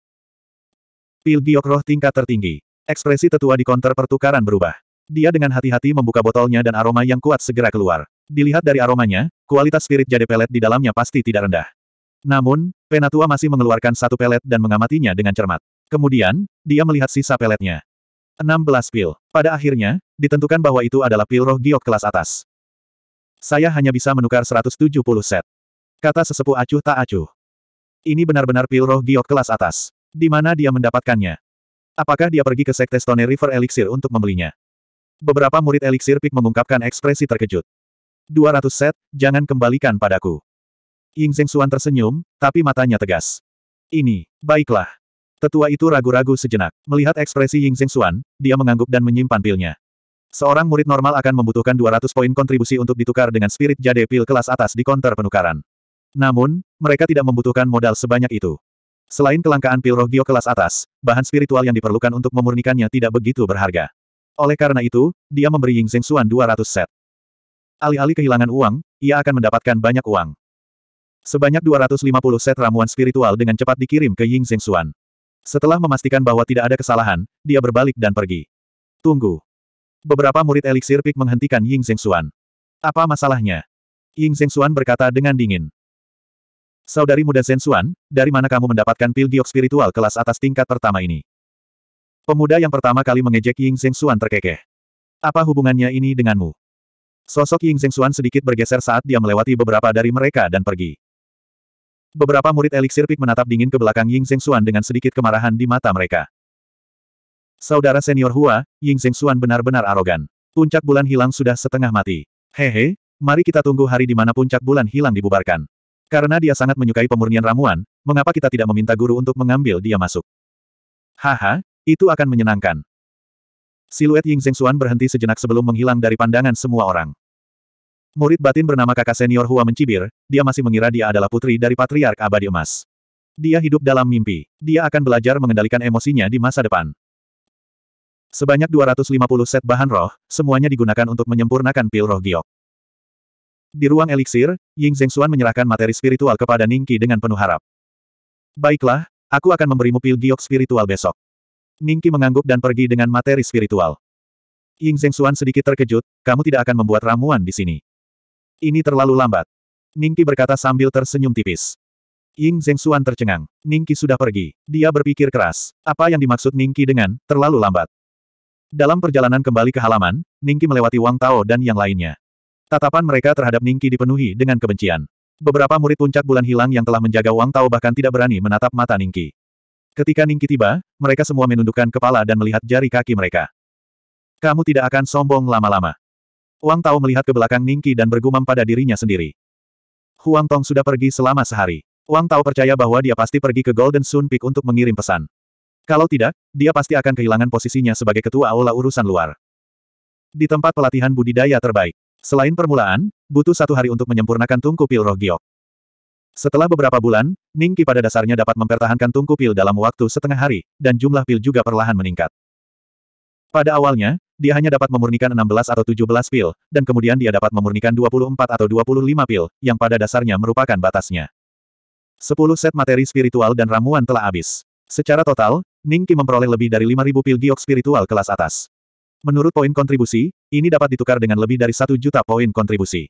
Pil Giokroh tingkat tertinggi. Ekspresi tetua di konter pertukaran berubah. Dia dengan hati-hati membuka botolnya dan aroma yang kuat segera keluar. Dilihat dari aromanya, kualitas spirit jade pelet di dalamnya pasti tidak rendah. Namun, Penatua masih mengeluarkan satu pelet dan mengamatinya dengan cermat. Kemudian, dia melihat sisa peletnya. 16 pil. Pada akhirnya, ditentukan bahwa itu adalah pil roh giok kelas atas. Saya hanya bisa menukar 170 set. Kata sesepuh acuh tak acuh. Ini benar-benar pil roh giok kelas atas. Di mana dia mendapatkannya? Apakah dia pergi ke sekte Stone River Elixir untuk membelinya? Beberapa murid Elixir Peak mengungkapkan ekspresi terkejut. 200 set, jangan kembalikan padaku. Ying Zeng Xuan tersenyum, tapi matanya tegas. Ini, baiklah. Tetua itu ragu-ragu sejenak. Melihat ekspresi Ying Xuan, dia mengangguk dan menyimpan pilnya. Seorang murid normal akan membutuhkan 200 poin kontribusi untuk ditukar dengan spirit jade pil kelas atas di konter penukaran. Namun, mereka tidak membutuhkan modal sebanyak itu. Selain kelangkaan pil roh gio kelas atas, bahan spiritual yang diperlukan untuk memurnikannya tidak begitu berharga. Oleh karena itu, dia memberi Ying Xuan 200 set. Alih-alih kehilangan uang, ia akan mendapatkan banyak uang. Sebanyak 250 set ramuan spiritual dengan cepat dikirim ke Ying Xuan. Setelah memastikan bahwa tidak ada kesalahan, dia berbalik dan pergi. Tunggu. Beberapa murid eliksir pik menghentikan Ying Xuan. Apa masalahnya? Ying Xuan berkata dengan dingin. Saudari muda Xuan, dari mana kamu mendapatkan pil giok spiritual kelas atas tingkat pertama ini? Pemuda yang pertama kali mengejek Ying Xuan terkekeh. Apa hubungannya ini denganmu? Sosok Ying Xuan sedikit bergeser saat dia melewati beberapa dari mereka dan pergi. Beberapa murid eliksir pik menatap dingin ke belakang Ying Xuan dengan sedikit kemarahan di mata mereka. Saudara senior Hua, Ying Xuan benar-benar arogan. Puncak bulan hilang sudah setengah mati. Hehe, mari kita tunggu hari di mana puncak bulan hilang dibubarkan. Karena dia sangat menyukai pemurnian ramuan, mengapa kita tidak meminta guru untuk mengambil dia masuk? Haha, itu akan menyenangkan. Siluet Ying Xuan berhenti sejenak sebelum menghilang dari pandangan semua orang. Murid batin bernama kakak senior Hua mencibir, dia masih mengira dia adalah putri dari Patriark Abadi Emas. Dia hidup dalam mimpi. Dia akan belajar mengendalikan emosinya di masa depan. Sebanyak 250 set bahan roh, semuanya digunakan untuk menyempurnakan pil roh giok. Di ruang eliksir, Ying Zhengxuan menyerahkan materi spiritual kepada Ning Ningqi dengan penuh harap. Baiklah, aku akan memberimu pil giok spiritual besok. Ning Ningqi mengangguk dan pergi dengan materi spiritual. Ying Zhengxuan sedikit terkejut, kamu tidak akan membuat ramuan di sini. Ini terlalu lambat. Ningki berkata sambil tersenyum tipis. Ying Zhengxuan tercengang. Ningki sudah pergi. Dia berpikir keras. Apa yang dimaksud Ningki dengan, terlalu lambat? Dalam perjalanan kembali ke halaman, Ningki melewati Wang Tao dan yang lainnya. Tatapan mereka terhadap Ningki dipenuhi dengan kebencian. Beberapa murid puncak bulan hilang yang telah menjaga Wang Tao bahkan tidak berani menatap mata Ningki. Ketika Ningki tiba, mereka semua menundukkan kepala dan melihat jari kaki mereka. Kamu tidak akan sombong lama-lama. Wang Tao melihat ke belakang Ningki dan bergumam pada dirinya sendiri. Huang Tong sudah pergi selama sehari. Wang Tao percaya bahwa dia pasti pergi ke Golden Sun Peak untuk mengirim pesan. Kalau tidak, dia pasti akan kehilangan posisinya sebagai ketua aula urusan luar. Di tempat pelatihan budidaya terbaik. Selain permulaan, butuh satu hari untuk menyempurnakan tungku pil roh giok. Setelah beberapa bulan, Ningki pada dasarnya dapat mempertahankan tungku pil dalam waktu setengah hari, dan jumlah pil juga perlahan meningkat. Pada awalnya, dia hanya dapat memurnikan 16 atau 17 pil, dan kemudian dia dapat memurnikan 24 atau 25 pil, yang pada dasarnya merupakan batasnya. 10 set materi spiritual dan ramuan telah habis. Secara total, Ning Qi memperoleh lebih dari 5.000 pil giok spiritual kelas atas. Menurut poin kontribusi, ini dapat ditukar dengan lebih dari 1 juta poin kontribusi.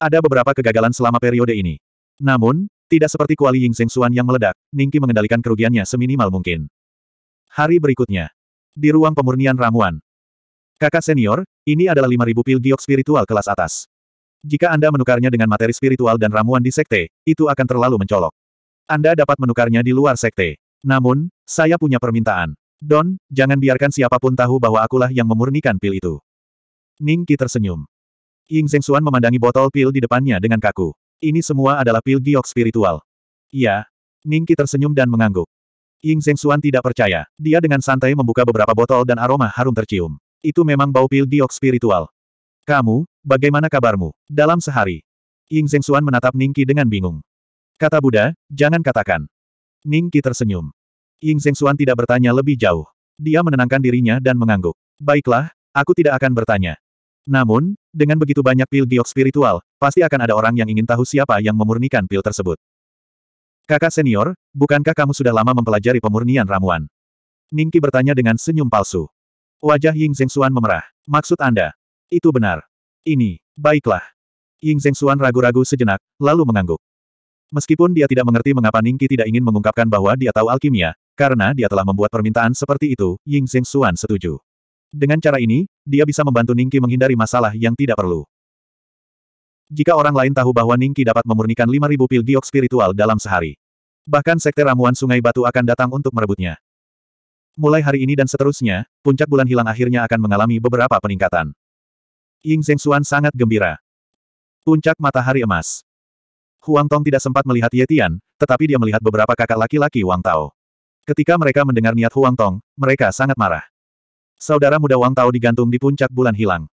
Ada beberapa kegagalan selama periode ini. Namun, tidak seperti kuali Ying Seng Xuan yang meledak, Ningki mengendalikan kerugiannya seminimal mungkin. Hari berikutnya. Di ruang pemurnian ramuan, Kakak senior, ini adalah 5.000 pil giok spiritual kelas atas. Jika Anda menukarnya dengan materi spiritual dan ramuan di sekte, itu akan terlalu mencolok. Anda dapat menukarnya di luar sekte. Namun, saya punya permintaan. Don, jangan biarkan siapapun tahu bahwa akulah yang memurnikan pil itu. Ning Qi tersenyum. Ying Xuan memandangi botol pil di depannya dengan kaku. Ini semua adalah pil giok spiritual. Iya. Ning Qi tersenyum dan mengangguk. Ying Xuan tidak percaya. Dia dengan santai membuka beberapa botol dan aroma harum tercium. Itu memang bau pil giok spiritual. Kamu, bagaimana kabarmu? Dalam sehari. Ying Xuan menatap Ningqi dengan bingung. Kata Buddha, jangan katakan. Ningqi tersenyum. Ying Xuan tidak bertanya lebih jauh. Dia menenangkan dirinya dan mengangguk. Baiklah, aku tidak akan bertanya. Namun, dengan begitu banyak pil giok spiritual, pasti akan ada orang yang ingin tahu siapa yang memurnikan pil tersebut. Kakak senior, bukankah kamu sudah lama mempelajari pemurnian ramuan? Ningki bertanya dengan senyum palsu. Wajah Ying Xuan memerah. Maksud Anda? Itu benar. Ini, baiklah. Ying Xuan ragu-ragu sejenak, lalu mengangguk. Meskipun dia tidak mengerti mengapa Ningki tidak ingin mengungkapkan bahwa dia tahu alkimia, karena dia telah membuat permintaan seperti itu, Ying Xuan setuju. Dengan cara ini, dia bisa membantu Ningki menghindari masalah yang tidak perlu. Jika orang lain tahu bahwa Ningki dapat memurnikan 5.000 pil giok spiritual dalam sehari, bahkan sekte ramuan Sungai Batu akan datang untuk merebutnya. Mulai hari ini dan seterusnya, puncak bulan hilang akhirnya akan mengalami beberapa peningkatan. Ying Zhengxuan sangat gembira. Puncak matahari emas. Huang Tong tidak sempat melihat Ye Tian, tetapi dia melihat beberapa kakak laki-laki Wang Tao. Ketika mereka mendengar niat Huang Tong, mereka sangat marah. Saudara muda Wang Tao digantung di puncak bulan hilang.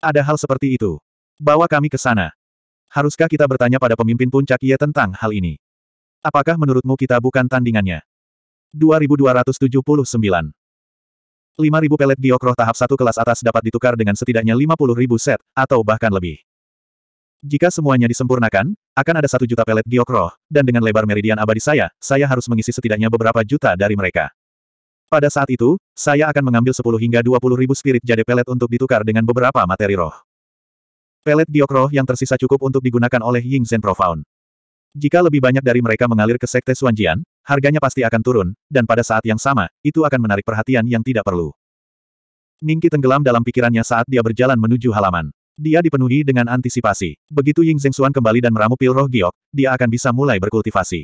Ada hal seperti itu. Bawa kami ke sana. Haruskah kita bertanya pada pemimpin puncak Ye tentang hal ini? Apakah menurutmu kita bukan tandingannya? 2279. 5.000 pelet giokroh tahap 1 kelas atas dapat ditukar dengan setidaknya 50.000 set, atau bahkan lebih. Jika semuanya disempurnakan, akan ada satu juta pelet giokroh, dan dengan lebar meridian abadi saya, saya harus mengisi setidaknya beberapa juta dari mereka. Pada saat itu, saya akan mengambil 10 hingga 20 ribu spirit jade pelet untuk ditukar dengan beberapa materi roh. Pelet giokroh yang tersisa cukup untuk digunakan oleh Ying Zen Profound. Jika lebih banyak dari mereka mengalir ke Sekte Suanjian, Harganya pasti akan turun, dan pada saat yang sama, itu akan menarik perhatian yang tidak perlu. Ningki tenggelam dalam pikirannya saat dia berjalan menuju halaman. Dia dipenuhi dengan antisipasi. Begitu Ying Zhengxuan kembali dan meramu pil roh giok, dia akan bisa mulai berkultivasi.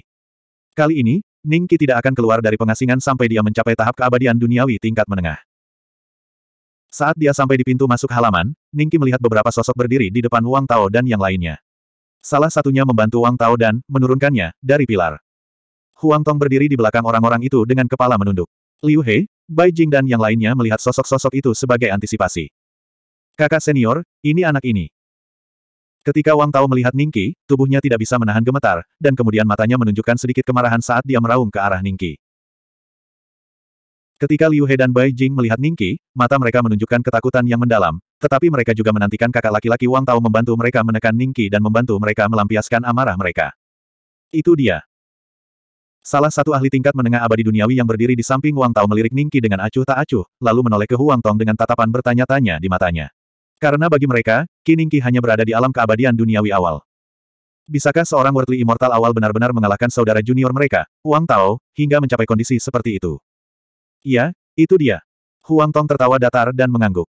Kali ini, Ningki tidak akan keluar dari pengasingan sampai dia mencapai tahap keabadian duniawi tingkat menengah. Saat dia sampai di pintu masuk halaman, Ningki melihat beberapa sosok berdiri di depan Wang Tao dan yang lainnya. Salah satunya membantu Wang Tao dan menurunkannya dari pilar. Huang Tong berdiri di belakang orang-orang itu dengan kepala menunduk. Liu He, Bai Jing dan yang lainnya melihat sosok-sosok itu sebagai antisipasi. Kakak senior, ini anak ini. Ketika Wang Tao melihat Ningki, tubuhnya tidak bisa menahan gemetar, dan kemudian matanya menunjukkan sedikit kemarahan saat dia meraung ke arah Ningki. Ketika Liu He dan Bai Jing melihat Ningki, mata mereka menunjukkan ketakutan yang mendalam, tetapi mereka juga menantikan kakak laki-laki Wang Tao membantu mereka menekan Ningki dan membantu mereka melampiaskan amarah mereka. Itu dia. Salah satu ahli tingkat menengah abadi duniawi yang berdiri di samping Wang Tao melirik Ningki dengan acuh tak acuh, lalu menoleh ke Huang Tong dengan tatapan bertanya-tanya di matanya. Karena bagi mereka, Qi Ningki hanya berada di alam keabadian duniawi awal. Bisakah seorang Worldly Immortal awal benar-benar mengalahkan saudara junior mereka, Huang Tao, hingga mencapai kondisi seperti itu? Iya, itu dia. Huang Tong tertawa datar dan mengangguk.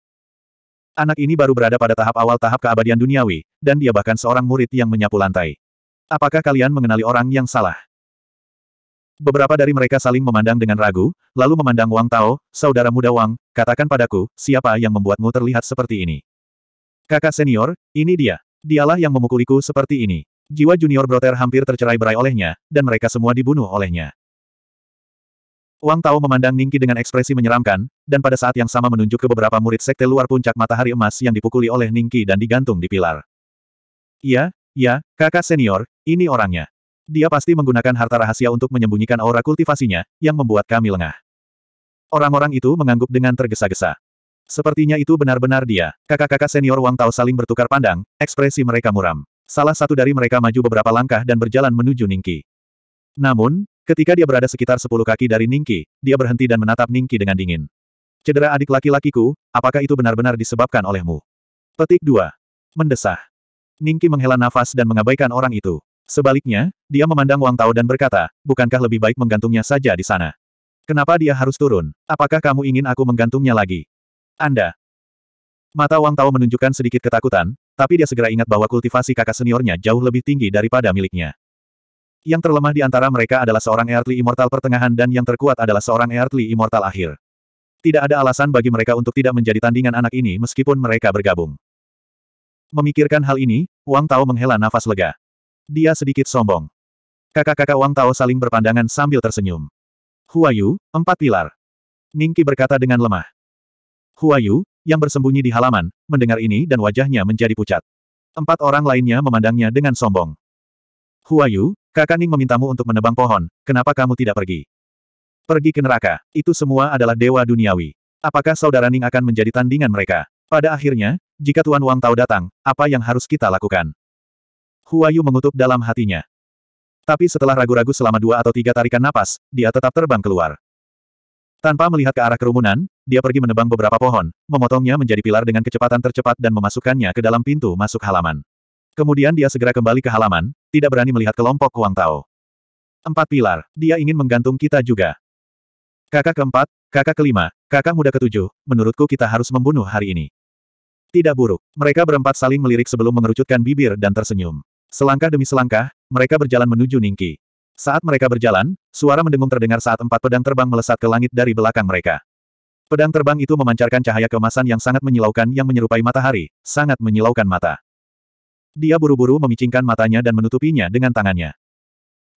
Anak ini baru berada pada tahap awal tahap keabadian duniawi, dan dia bahkan seorang murid yang menyapu lantai. Apakah kalian mengenali orang yang salah? Beberapa dari mereka saling memandang dengan ragu, lalu memandang Wang Tao, saudara muda Wang, katakan padaku, siapa yang membuatmu terlihat seperti ini? Kakak senior, ini dia. Dialah yang memukuliku seperti ini. Jiwa junior Broter hampir tercerai berai olehnya, dan mereka semua dibunuh olehnya. Wang Tao memandang Ningki dengan ekspresi menyeramkan, dan pada saat yang sama menunjuk ke beberapa murid sekte luar puncak matahari emas yang dipukuli oleh Ningki dan digantung di pilar. Iya, ya, kakak senior, ini orangnya. Dia pasti menggunakan harta rahasia untuk menyembunyikan aura kultivasinya, yang membuat kami lengah. Orang-orang itu mengangguk dengan tergesa-gesa. Sepertinya itu benar-benar dia. Kakak-kakak senior Wang Tao saling bertukar pandang, ekspresi mereka muram. Salah satu dari mereka maju beberapa langkah dan berjalan menuju Ningki. Namun, ketika dia berada sekitar sepuluh kaki dari Ningki, dia berhenti dan menatap Ningki dengan dingin. Cedera adik laki-lakiku, apakah itu benar-benar disebabkan olehmu? Petik 2. Mendesah. Ningki menghela nafas dan mengabaikan orang itu. Sebaliknya, dia memandang Wang Tao dan berkata, bukankah lebih baik menggantungnya saja di sana? Kenapa dia harus turun? Apakah kamu ingin aku menggantungnya lagi? Anda. Mata Wang Tao menunjukkan sedikit ketakutan, tapi dia segera ingat bahwa kultivasi kakak seniornya jauh lebih tinggi daripada miliknya. Yang terlemah di antara mereka adalah seorang Earthly Immortal pertengahan dan yang terkuat adalah seorang Earthly Immortal akhir. Tidak ada alasan bagi mereka untuk tidak menjadi tandingan anak ini meskipun mereka bergabung. Memikirkan hal ini, Wang Tao menghela nafas lega. Dia sedikit sombong. Kakak-kakak Wang Tao saling berpandangan sambil tersenyum. Huayu, empat pilar. Ningki berkata dengan lemah. Huayu, yang bersembunyi di halaman, mendengar ini dan wajahnya menjadi pucat. Empat orang lainnya memandangnya dengan sombong. Huayu, kakak Ning memintamu untuk menebang pohon, kenapa kamu tidak pergi? Pergi ke neraka, itu semua adalah dewa duniawi. Apakah saudara Ning akan menjadi tandingan mereka? Pada akhirnya, jika Tuan Wang Tao datang, apa yang harus kita lakukan? Huayu mengutuk dalam hatinya. Tapi setelah ragu-ragu selama dua atau tiga tarikan napas, dia tetap terbang keluar. Tanpa melihat ke arah kerumunan, dia pergi menebang beberapa pohon, memotongnya menjadi pilar dengan kecepatan tercepat dan memasukkannya ke dalam pintu masuk halaman. Kemudian dia segera kembali ke halaman, tidak berani melihat kelompok Huang Tao. Empat pilar, dia ingin menggantung kita juga. Kakak keempat, kakak kelima, kakak muda ketujuh, menurutku kita harus membunuh hari ini. Tidak buruk, mereka berempat saling melirik sebelum mengerucutkan bibir dan tersenyum. Selangkah demi selangkah, mereka berjalan menuju Ningki. Saat mereka berjalan, suara mendengung terdengar saat empat pedang terbang melesat ke langit dari belakang mereka. Pedang terbang itu memancarkan cahaya kemasan yang sangat menyilaukan yang menyerupai matahari, sangat menyilaukan mata. Dia buru-buru memicingkan matanya dan menutupinya dengan tangannya.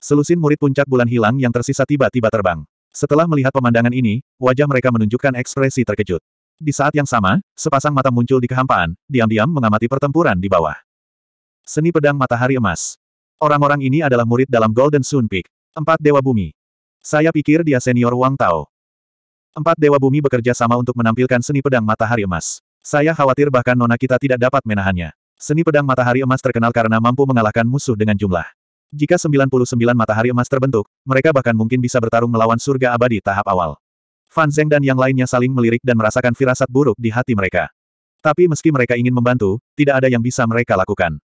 Selusin murid puncak bulan hilang yang tersisa tiba-tiba terbang. Setelah melihat pemandangan ini, wajah mereka menunjukkan ekspresi terkejut. Di saat yang sama, sepasang mata muncul di kehampaan, diam-diam mengamati pertempuran di bawah. Seni Pedang Matahari Emas. Orang-orang ini adalah murid dalam Golden Sun Peak. Empat Dewa Bumi. Saya pikir dia senior Wang Tao. Empat Dewa Bumi bekerja sama untuk menampilkan seni pedang matahari emas. Saya khawatir bahkan nona kita tidak dapat menahannya. Seni pedang matahari emas terkenal karena mampu mengalahkan musuh dengan jumlah. Jika 99 matahari emas terbentuk, mereka bahkan mungkin bisa bertarung melawan surga abadi tahap awal. Fan Zeng dan yang lainnya saling melirik dan merasakan firasat buruk di hati mereka. Tapi meski mereka ingin membantu, tidak ada yang bisa mereka lakukan.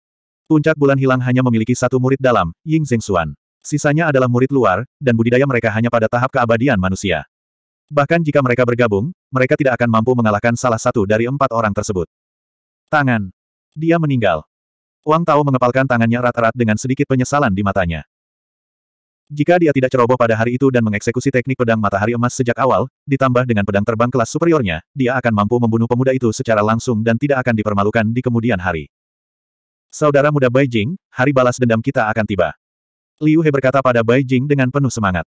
Puncak bulan hilang hanya memiliki satu murid dalam, Ying Zhengxuan. Sisanya adalah murid luar, dan budidaya mereka hanya pada tahap keabadian manusia. Bahkan jika mereka bergabung, mereka tidak akan mampu mengalahkan salah satu dari empat orang tersebut. Tangan. Dia meninggal. Wang Tao mengepalkan tangannya rata-rata dengan sedikit penyesalan di matanya. Jika dia tidak ceroboh pada hari itu dan mengeksekusi teknik pedang matahari emas sejak awal, ditambah dengan pedang terbang kelas superiornya, dia akan mampu membunuh pemuda itu secara langsung dan tidak akan dipermalukan di kemudian hari. Saudara muda Beijing, hari balas dendam kita akan tiba. Liu He berkata pada Beijing dengan penuh semangat.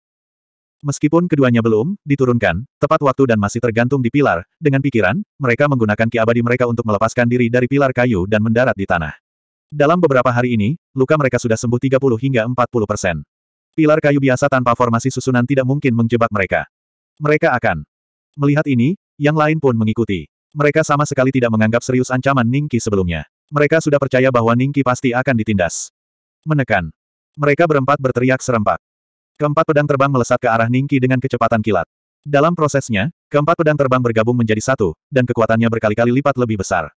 Meskipun keduanya belum diturunkan, tepat waktu dan masih tergantung di pilar, dengan pikiran, mereka menggunakan ki abadi mereka untuk melepaskan diri dari pilar kayu dan mendarat di tanah. Dalam beberapa hari ini, luka mereka sudah sembuh 30 hingga 40 persen. Pilar kayu biasa tanpa formasi susunan tidak mungkin menjebak mereka. Mereka akan melihat ini, yang lain pun mengikuti. Mereka sama sekali tidak menganggap serius ancaman Ningki sebelumnya. Mereka sudah percaya bahwa Ningki pasti akan ditindas. Menekan. Mereka berempat berteriak serempak. Keempat pedang terbang melesat ke arah Ningki dengan kecepatan kilat. Dalam prosesnya, keempat pedang terbang bergabung menjadi satu, dan kekuatannya berkali-kali lipat lebih besar.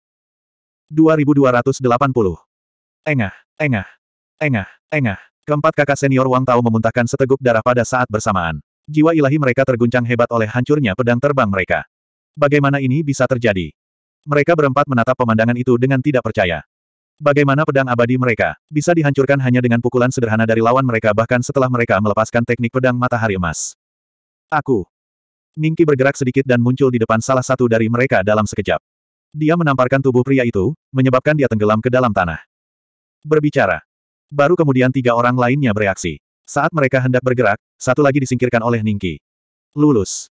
2280. Engah, engah, engah, engah. Keempat kakak senior Wang Tao memuntahkan seteguk darah pada saat bersamaan. Jiwa ilahi mereka terguncang hebat oleh hancurnya pedang terbang mereka. Bagaimana ini bisa terjadi? Mereka berempat menatap pemandangan itu dengan tidak percaya. Bagaimana pedang abadi mereka bisa dihancurkan hanya dengan pukulan sederhana dari lawan mereka bahkan setelah mereka melepaskan teknik pedang matahari emas. Aku. Ningki bergerak sedikit dan muncul di depan salah satu dari mereka dalam sekejap. Dia menamparkan tubuh pria itu, menyebabkan dia tenggelam ke dalam tanah. Berbicara. Baru kemudian tiga orang lainnya bereaksi. Saat mereka hendak bergerak, satu lagi disingkirkan oleh Ningki. Lulus.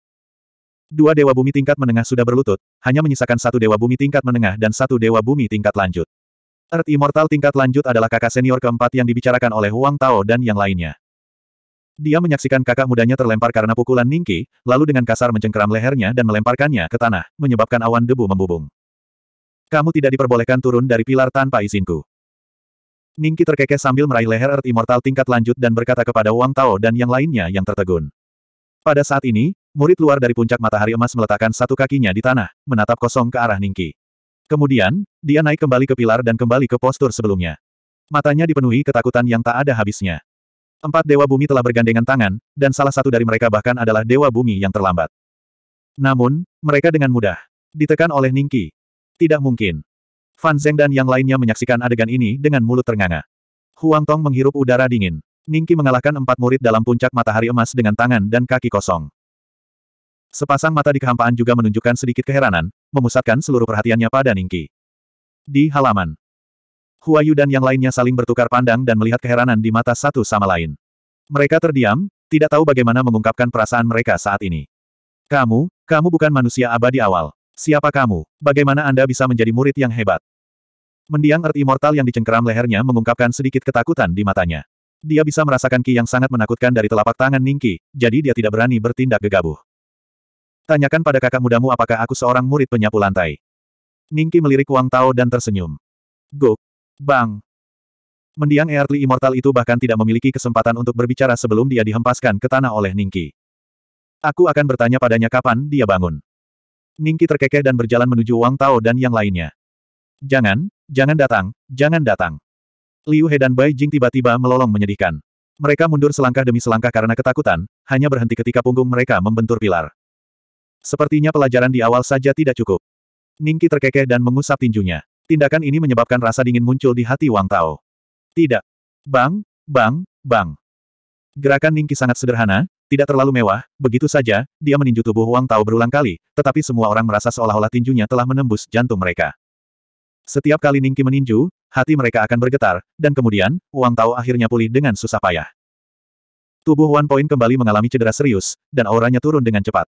Dua dewa bumi tingkat menengah sudah berlutut, hanya menyisakan satu dewa bumi tingkat menengah dan satu dewa bumi tingkat lanjut. Earth Immortal tingkat lanjut adalah kakak senior keempat yang dibicarakan oleh Huang Tao dan yang lainnya. Dia menyaksikan kakak mudanya terlempar karena pukulan Ningki, lalu dengan kasar mencengkeram lehernya dan melemparkannya ke tanah, menyebabkan awan debu membubung. Kamu tidak diperbolehkan turun dari pilar tanpa izinku. Ningki terkekeh sambil meraih leher Earth Immortal tingkat lanjut dan berkata kepada Wang Tao dan yang lainnya yang tertegun. Pada saat ini, Murid luar dari puncak matahari emas meletakkan satu kakinya di tanah, menatap kosong ke arah Ningki. Kemudian, dia naik kembali ke pilar dan kembali ke postur sebelumnya. Matanya dipenuhi ketakutan yang tak ada habisnya. Empat dewa bumi telah bergandengan tangan, dan salah satu dari mereka bahkan adalah dewa bumi yang terlambat. Namun, mereka dengan mudah ditekan oleh Ningki. Tidak mungkin. Fan Zeng dan yang lainnya menyaksikan adegan ini dengan mulut ternganga. Huang Tong menghirup udara dingin. Ningki mengalahkan empat murid dalam puncak matahari emas dengan tangan dan kaki kosong. Sepasang mata di kehampaan juga menunjukkan sedikit keheranan, memusatkan seluruh perhatiannya pada Ningki. Di halaman, Huayu dan yang lainnya saling bertukar pandang dan melihat keheranan di mata satu sama lain. Mereka terdiam, tidak tahu bagaimana mengungkapkan perasaan mereka saat ini. Kamu, kamu bukan manusia abadi awal. Siapa kamu? Bagaimana Anda bisa menjadi murid yang hebat? Mendiang Earth Immortal yang dicengkeram lehernya mengungkapkan sedikit ketakutan di matanya. Dia bisa merasakan ki yang sangat menakutkan dari telapak tangan Ningki, jadi dia tidak berani bertindak gegabah. Tanyakan pada kakak mudamu apakah aku seorang murid penyapu lantai. Ningki melirik Wang Tao dan tersenyum. Guk. Bang. Mendiang Eartli Immortal itu bahkan tidak memiliki kesempatan untuk berbicara sebelum dia dihempaskan ke tanah oleh Ningki. Aku akan bertanya padanya kapan dia bangun. Ningki terkekeh dan berjalan menuju Wang Tao dan yang lainnya. Jangan, jangan datang, jangan datang. Liu He dan Bai Jing tiba-tiba melolong menyedihkan. Mereka mundur selangkah demi selangkah karena ketakutan, hanya berhenti ketika punggung mereka membentur pilar. Sepertinya pelajaran di awal saja tidak cukup. Ningki terkekeh dan mengusap tinjunya. Tindakan ini menyebabkan rasa dingin muncul di hati Wang Tao. Tidak. Bang, bang, bang. Gerakan Ningki sangat sederhana, tidak terlalu mewah, begitu saja, dia meninju tubuh Wang Tao berulang kali, tetapi semua orang merasa seolah-olah tinjunya telah menembus jantung mereka. Setiap kali Ningki meninju, hati mereka akan bergetar, dan kemudian, Wang Tao akhirnya pulih dengan susah payah. Tubuh Wan Poin kembali mengalami cedera serius, dan auranya turun dengan cepat.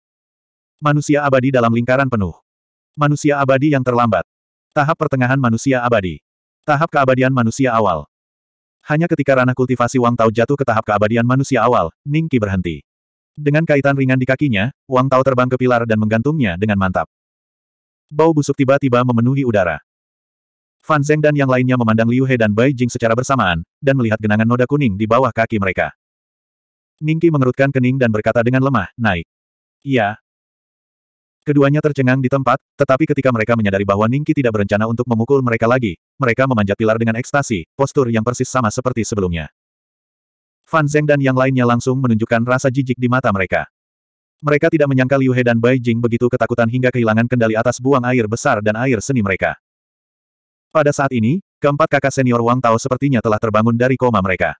Manusia abadi dalam lingkaran penuh. Manusia abadi yang terlambat. Tahap pertengahan manusia abadi. Tahap keabadian manusia awal. Hanya ketika ranah kultivasi Wang Tao jatuh ke tahap keabadian manusia awal, Ning Qi berhenti. Dengan kaitan ringan di kakinya, Wang Tao terbang ke pilar dan menggantungnya dengan mantap. Bau busuk tiba-tiba memenuhi udara. Fan Zeng dan yang lainnya memandang Liu He dan Bai Jing secara bersamaan, dan melihat genangan noda kuning di bawah kaki mereka. Ningki mengerutkan kening dan berkata dengan lemah, naik. Iya, Keduanya tercengang di tempat, tetapi ketika mereka menyadari bahwa Ningki tidak berencana untuk memukul mereka lagi, mereka memanjat pilar dengan ekstasi, postur yang persis sama seperti sebelumnya. Fan Zeng dan yang lainnya langsung menunjukkan rasa jijik di mata mereka. Mereka tidak menyangka Liu He dan Bai Jing begitu ketakutan hingga kehilangan kendali atas buang air besar dan air seni mereka. Pada saat ini, keempat kakak senior Wang Tao sepertinya telah terbangun dari koma mereka.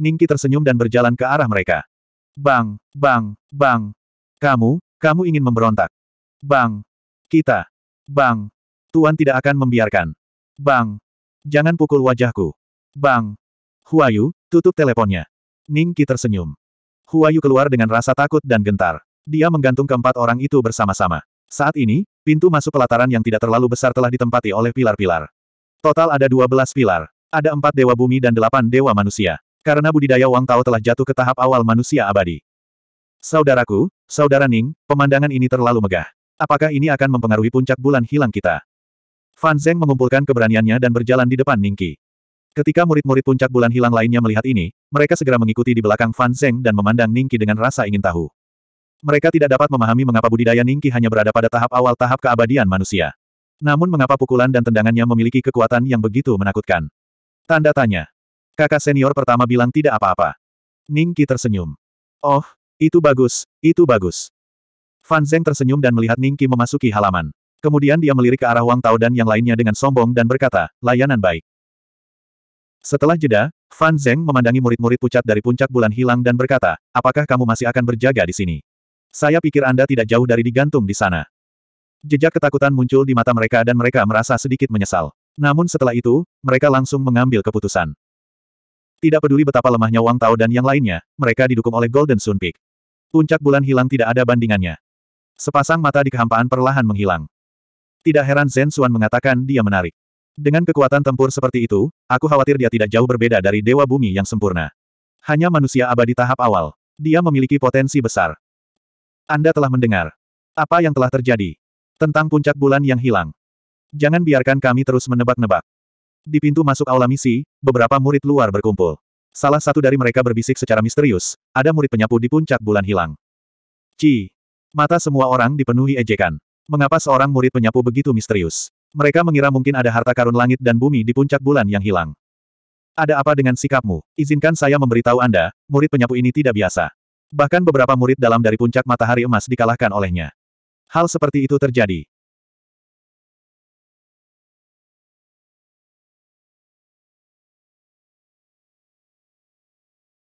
Ningki tersenyum dan berjalan ke arah mereka. Bang, bang, bang. Kamu, kamu ingin memberontak. Bang! Kita! Bang! Tuan tidak akan membiarkan. Bang! Jangan pukul wajahku. Bang! Huayu, tutup teleponnya. Ning Qi tersenyum. Huayu keluar dengan rasa takut dan gentar. Dia menggantung keempat orang itu bersama-sama. Saat ini, pintu masuk pelataran yang tidak terlalu besar telah ditempati oleh pilar-pilar. Total ada dua belas pilar. Ada empat dewa bumi dan delapan dewa manusia. Karena budidaya Wang Tao telah jatuh ke tahap awal manusia abadi. Saudaraku, Saudara Ning, pemandangan ini terlalu megah. Apakah ini akan mempengaruhi puncak bulan hilang kita? Fan Zeng mengumpulkan keberaniannya dan berjalan di depan Ningki. Ketika murid-murid puncak bulan hilang lainnya melihat ini, mereka segera mengikuti di belakang Fan Zeng dan memandang Ningki dengan rasa ingin tahu. Mereka tidak dapat memahami mengapa budidaya Ningki hanya berada pada tahap awal tahap keabadian manusia. Namun mengapa pukulan dan tendangannya memiliki kekuatan yang begitu menakutkan? Tanda tanya. Kakak senior pertama bilang tidak apa-apa. Ningki tersenyum. Oh, itu bagus, itu bagus. Fan Zeng tersenyum dan melihat Ningki memasuki halaman. Kemudian dia melirik ke arah Wang Tao dan yang lainnya dengan sombong dan berkata, layanan baik. Setelah jeda, Fan Zeng memandangi murid-murid pucat dari puncak bulan hilang dan berkata, apakah kamu masih akan berjaga di sini? Saya pikir Anda tidak jauh dari digantung di sana. Jejak ketakutan muncul di mata mereka dan mereka merasa sedikit menyesal. Namun setelah itu, mereka langsung mengambil keputusan. Tidak peduli betapa lemahnya Wang Tao dan yang lainnya, mereka didukung oleh Golden Sun Peak. Puncak bulan hilang tidak ada bandingannya. Sepasang mata di kehampaan perlahan menghilang. Tidak heran Zen Xuan mengatakan dia menarik. Dengan kekuatan tempur seperti itu, aku khawatir dia tidak jauh berbeda dari Dewa Bumi yang sempurna. Hanya manusia abadi tahap awal. Dia memiliki potensi besar. Anda telah mendengar. Apa yang telah terjadi? Tentang puncak bulan yang hilang. Jangan biarkan kami terus menebak-nebak. Di pintu masuk aula misi, beberapa murid luar berkumpul. Salah satu dari mereka berbisik secara misterius, ada murid penyapu di puncak bulan hilang. Ci, Mata semua orang dipenuhi ejekan. Mengapa seorang murid penyapu begitu misterius? Mereka mengira mungkin ada harta karun langit dan bumi di puncak bulan yang hilang. Ada apa dengan sikapmu? Izinkan saya memberitahu Anda, murid penyapu ini tidak biasa. Bahkan beberapa murid dalam dari puncak matahari emas dikalahkan olehnya. Hal seperti itu terjadi.